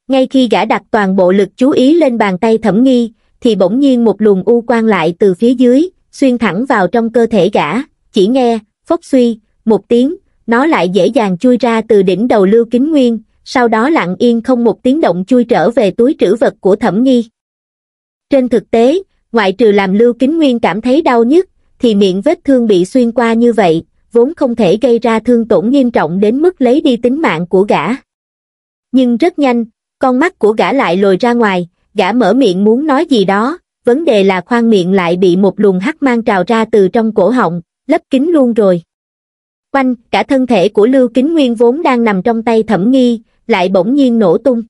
Ngay khi gã đặt toàn bộ lực chú ý lên bàn tay thẩm nghi, thì bỗng nhiên một luồng u quang lại từ phía dưới, xuyên thẳng vào trong cơ thể gã, chỉ nghe, phốc suy, một tiếng, nó lại dễ dàng chui ra từ đỉnh đầu lưu kính nguyên, sau đó lặng yên không một tiếng động chui trở về túi trữ vật của thẩm nghi. Trên thực tế, ngoại trừ làm lưu kính nguyên cảm thấy đau nhất thì miệng vết thương bị xuyên qua như vậy, vốn không thể gây ra thương tổn nghiêm trọng đến mức lấy đi tính mạng của gã. Nhưng rất nhanh, con mắt của gã lại lồi ra ngoài, gã mở miệng muốn nói gì đó, vấn đề là khoang miệng lại bị một luồng hắc mang trào ra từ trong cổ họng, lấp kín luôn rồi. Quanh, cả thân thể của Lưu Kính Nguyên vốn đang nằm trong tay Thẩm Nghi, lại bỗng nhiên nổ tung.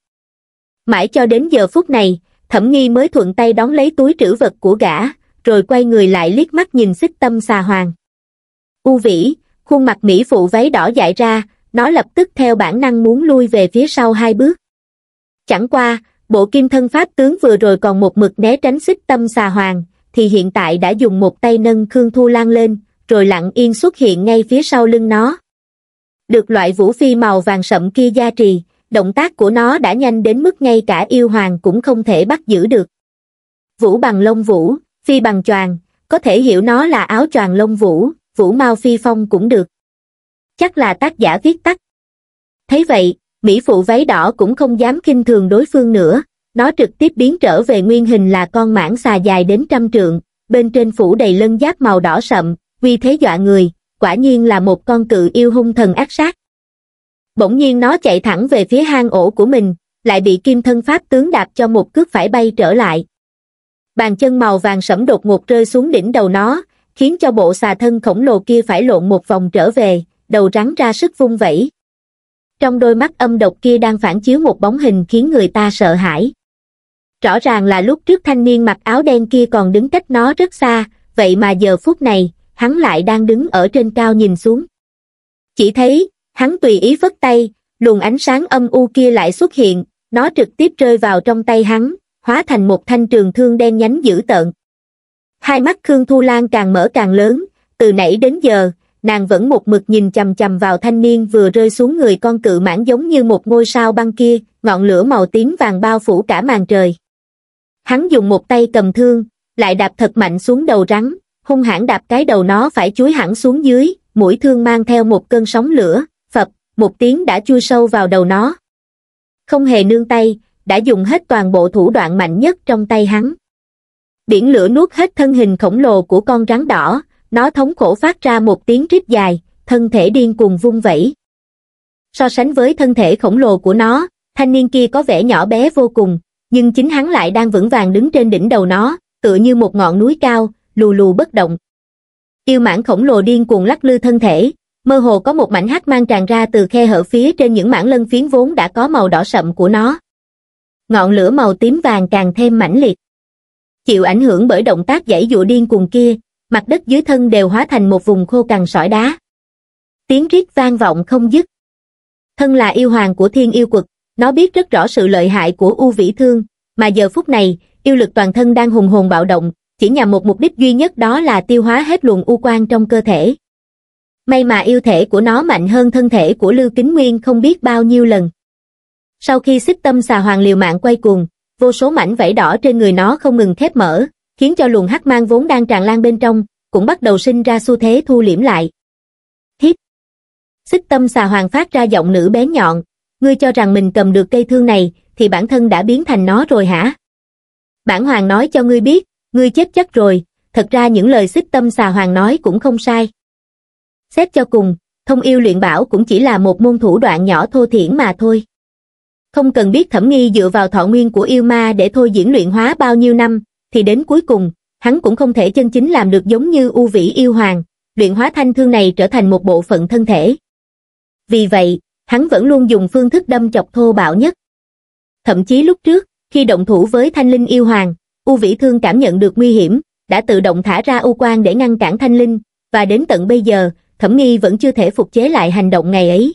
Mãi cho đến giờ phút này, Thẩm Nghi mới thuận tay đón lấy túi trữ vật của gã, rồi quay người lại liếc mắt nhìn xích tâm xà hoàng. U vĩ, khuôn mặt Mỹ phụ váy đỏ dại ra, nó lập tức theo bản năng muốn lui về phía sau hai bước. Chẳng qua, bộ kim thân pháp tướng vừa rồi còn một mực né tránh xích tâm xà hoàng, thì hiện tại đã dùng một tay nâng Khương Thu Lan lên, rồi lặng yên xuất hiện ngay phía sau lưng nó. Được loại vũ phi màu vàng sậm kia gia trì, động tác của nó đã nhanh đến mức ngay cả yêu hoàng cũng không thể bắt giữ được. Vũ bằng lông vũ, phi bằng choàng, có thể hiểu nó là áo choàng lông vũ, vũ mau phi phong cũng được. Chắc là tác giả viết tắt. Thấy vậy, Mỹ phụ váy đỏ cũng không dám kinh thường đối phương nữa, nó trực tiếp biến trở về nguyên hình là con mãng xà dài đến trăm trượng, bên trên phủ đầy lân giáp màu đỏ sậm, vì thế dọa người, quả nhiên là một con cự yêu hung thần ác sát. Bỗng nhiên nó chạy thẳng về phía hang ổ của mình, lại bị kim thân pháp tướng đạp cho một cước phải bay trở lại. Bàn chân màu vàng sẫm đột ngột rơi xuống đỉnh đầu nó, khiến cho bộ xà thân khổng lồ kia phải lộn một vòng trở về, đầu rắn ra sức vung vẩy, trong đôi mắt âm độc kia đang phản chiếu một bóng hình khiến người ta sợ hãi rõ ràng là lúc trước thanh niên mặc áo đen kia còn đứng cách nó rất xa vậy mà giờ phút này hắn lại đang đứng ở trên cao nhìn xuống chỉ thấy hắn tùy ý vất tay luồng ánh sáng âm u kia lại xuất hiện nó trực tiếp rơi vào trong tay hắn hóa thành một thanh trường thương đen nhánh dữ tợn hai mắt khương thu lan càng mở càng lớn từ nãy đến giờ nàng vẫn một mực nhìn chầm chầm vào thanh niên vừa rơi xuống người con cự mãn giống như một ngôi sao băng kia, ngọn lửa màu tím vàng bao phủ cả màn trời. Hắn dùng một tay cầm thương, lại đạp thật mạnh xuống đầu rắn, hung hãn đạp cái đầu nó phải chuối hẳn xuống dưới, mũi thương mang theo một cơn sóng lửa, phập, một tiếng đã chui sâu vào đầu nó. Không hề nương tay, đã dùng hết toàn bộ thủ đoạn mạnh nhất trong tay hắn. Biển lửa nuốt hết thân hình khổng lồ của con rắn đỏ, nó thống khổ phát ra một tiếng rít dài, thân thể điên cuồng vung vẩy. So sánh với thân thể khổng lồ của nó, thanh niên kia có vẻ nhỏ bé vô cùng, nhưng chính hắn lại đang vững vàng đứng trên đỉnh đầu nó, tựa như một ngọn núi cao, lù lù bất động. Yêu mãng khổng lồ điên cuồng lắc lư thân thể, mơ hồ có một mảnh hắc mang tràn ra từ khe hở phía trên những mảng lân phiến vốn đã có màu đỏ sậm của nó. Ngọn lửa màu tím vàng càng thêm mãnh liệt. Chịu ảnh hưởng bởi động tác giãy dụa điên cuồng kia, mặt đất dưới thân đều hóa thành một vùng khô cằn sỏi đá. Tiếng rít vang vọng không dứt. Thân là yêu hoàng của thiên yêu quật, nó biết rất rõ sự lợi hại của U Vĩ Thương, mà giờ phút này, yêu lực toàn thân đang hùng hồn bạo động, chỉ nhằm một mục đích duy nhất đó là tiêu hóa hết luồng u quan trong cơ thể. May mà yêu thể của nó mạnh hơn thân thể của Lưu Kính Nguyên không biết bao nhiêu lần. Sau khi xích tâm xà hoàng liều mạng quay cuồng, vô số mảnh vảy đỏ trên người nó không ngừng khép mở, khiến cho luồng hắc mang vốn đang tràn lan bên trong, cũng bắt đầu sinh ra xu thế thu liễm lại. Hiếp! Xích tâm xà hoàng phát ra giọng nữ bé nhọn, ngươi cho rằng mình cầm được cây thương này, thì bản thân đã biến thành nó rồi hả? Bản hoàng nói cho ngươi biết, ngươi chết chắc rồi, thật ra những lời xích tâm xà hoàng nói cũng không sai. Xét cho cùng, thông yêu luyện bảo cũng chỉ là một môn thủ đoạn nhỏ thô thiển mà thôi. Không cần biết thẩm nghi dựa vào thọ nguyên của yêu ma để thôi diễn luyện hóa bao nhiêu năm, thì đến cuối cùng, hắn cũng không thể chân chính làm được giống như U Vĩ Yêu Hoàng, luyện hóa thanh thương này trở thành một bộ phận thân thể. Vì vậy, hắn vẫn luôn dùng phương thức đâm chọc thô bạo nhất. Thậm chí lúc trước, khi động thủ với thanh linh yêu hoàng, U Vĩ Thương cảm nhận được nguy hiểm, đã tự động thả ra U Quang để ngăn cản thanh linh, và đến tận bây giờ, thẩm nghi vẫn chưa thể phục chế lại hành động ngày ấy.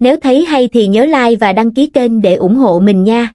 Nếu thấy hay thì nhớ like và đăng ký kênh để ủng hộ mình nha.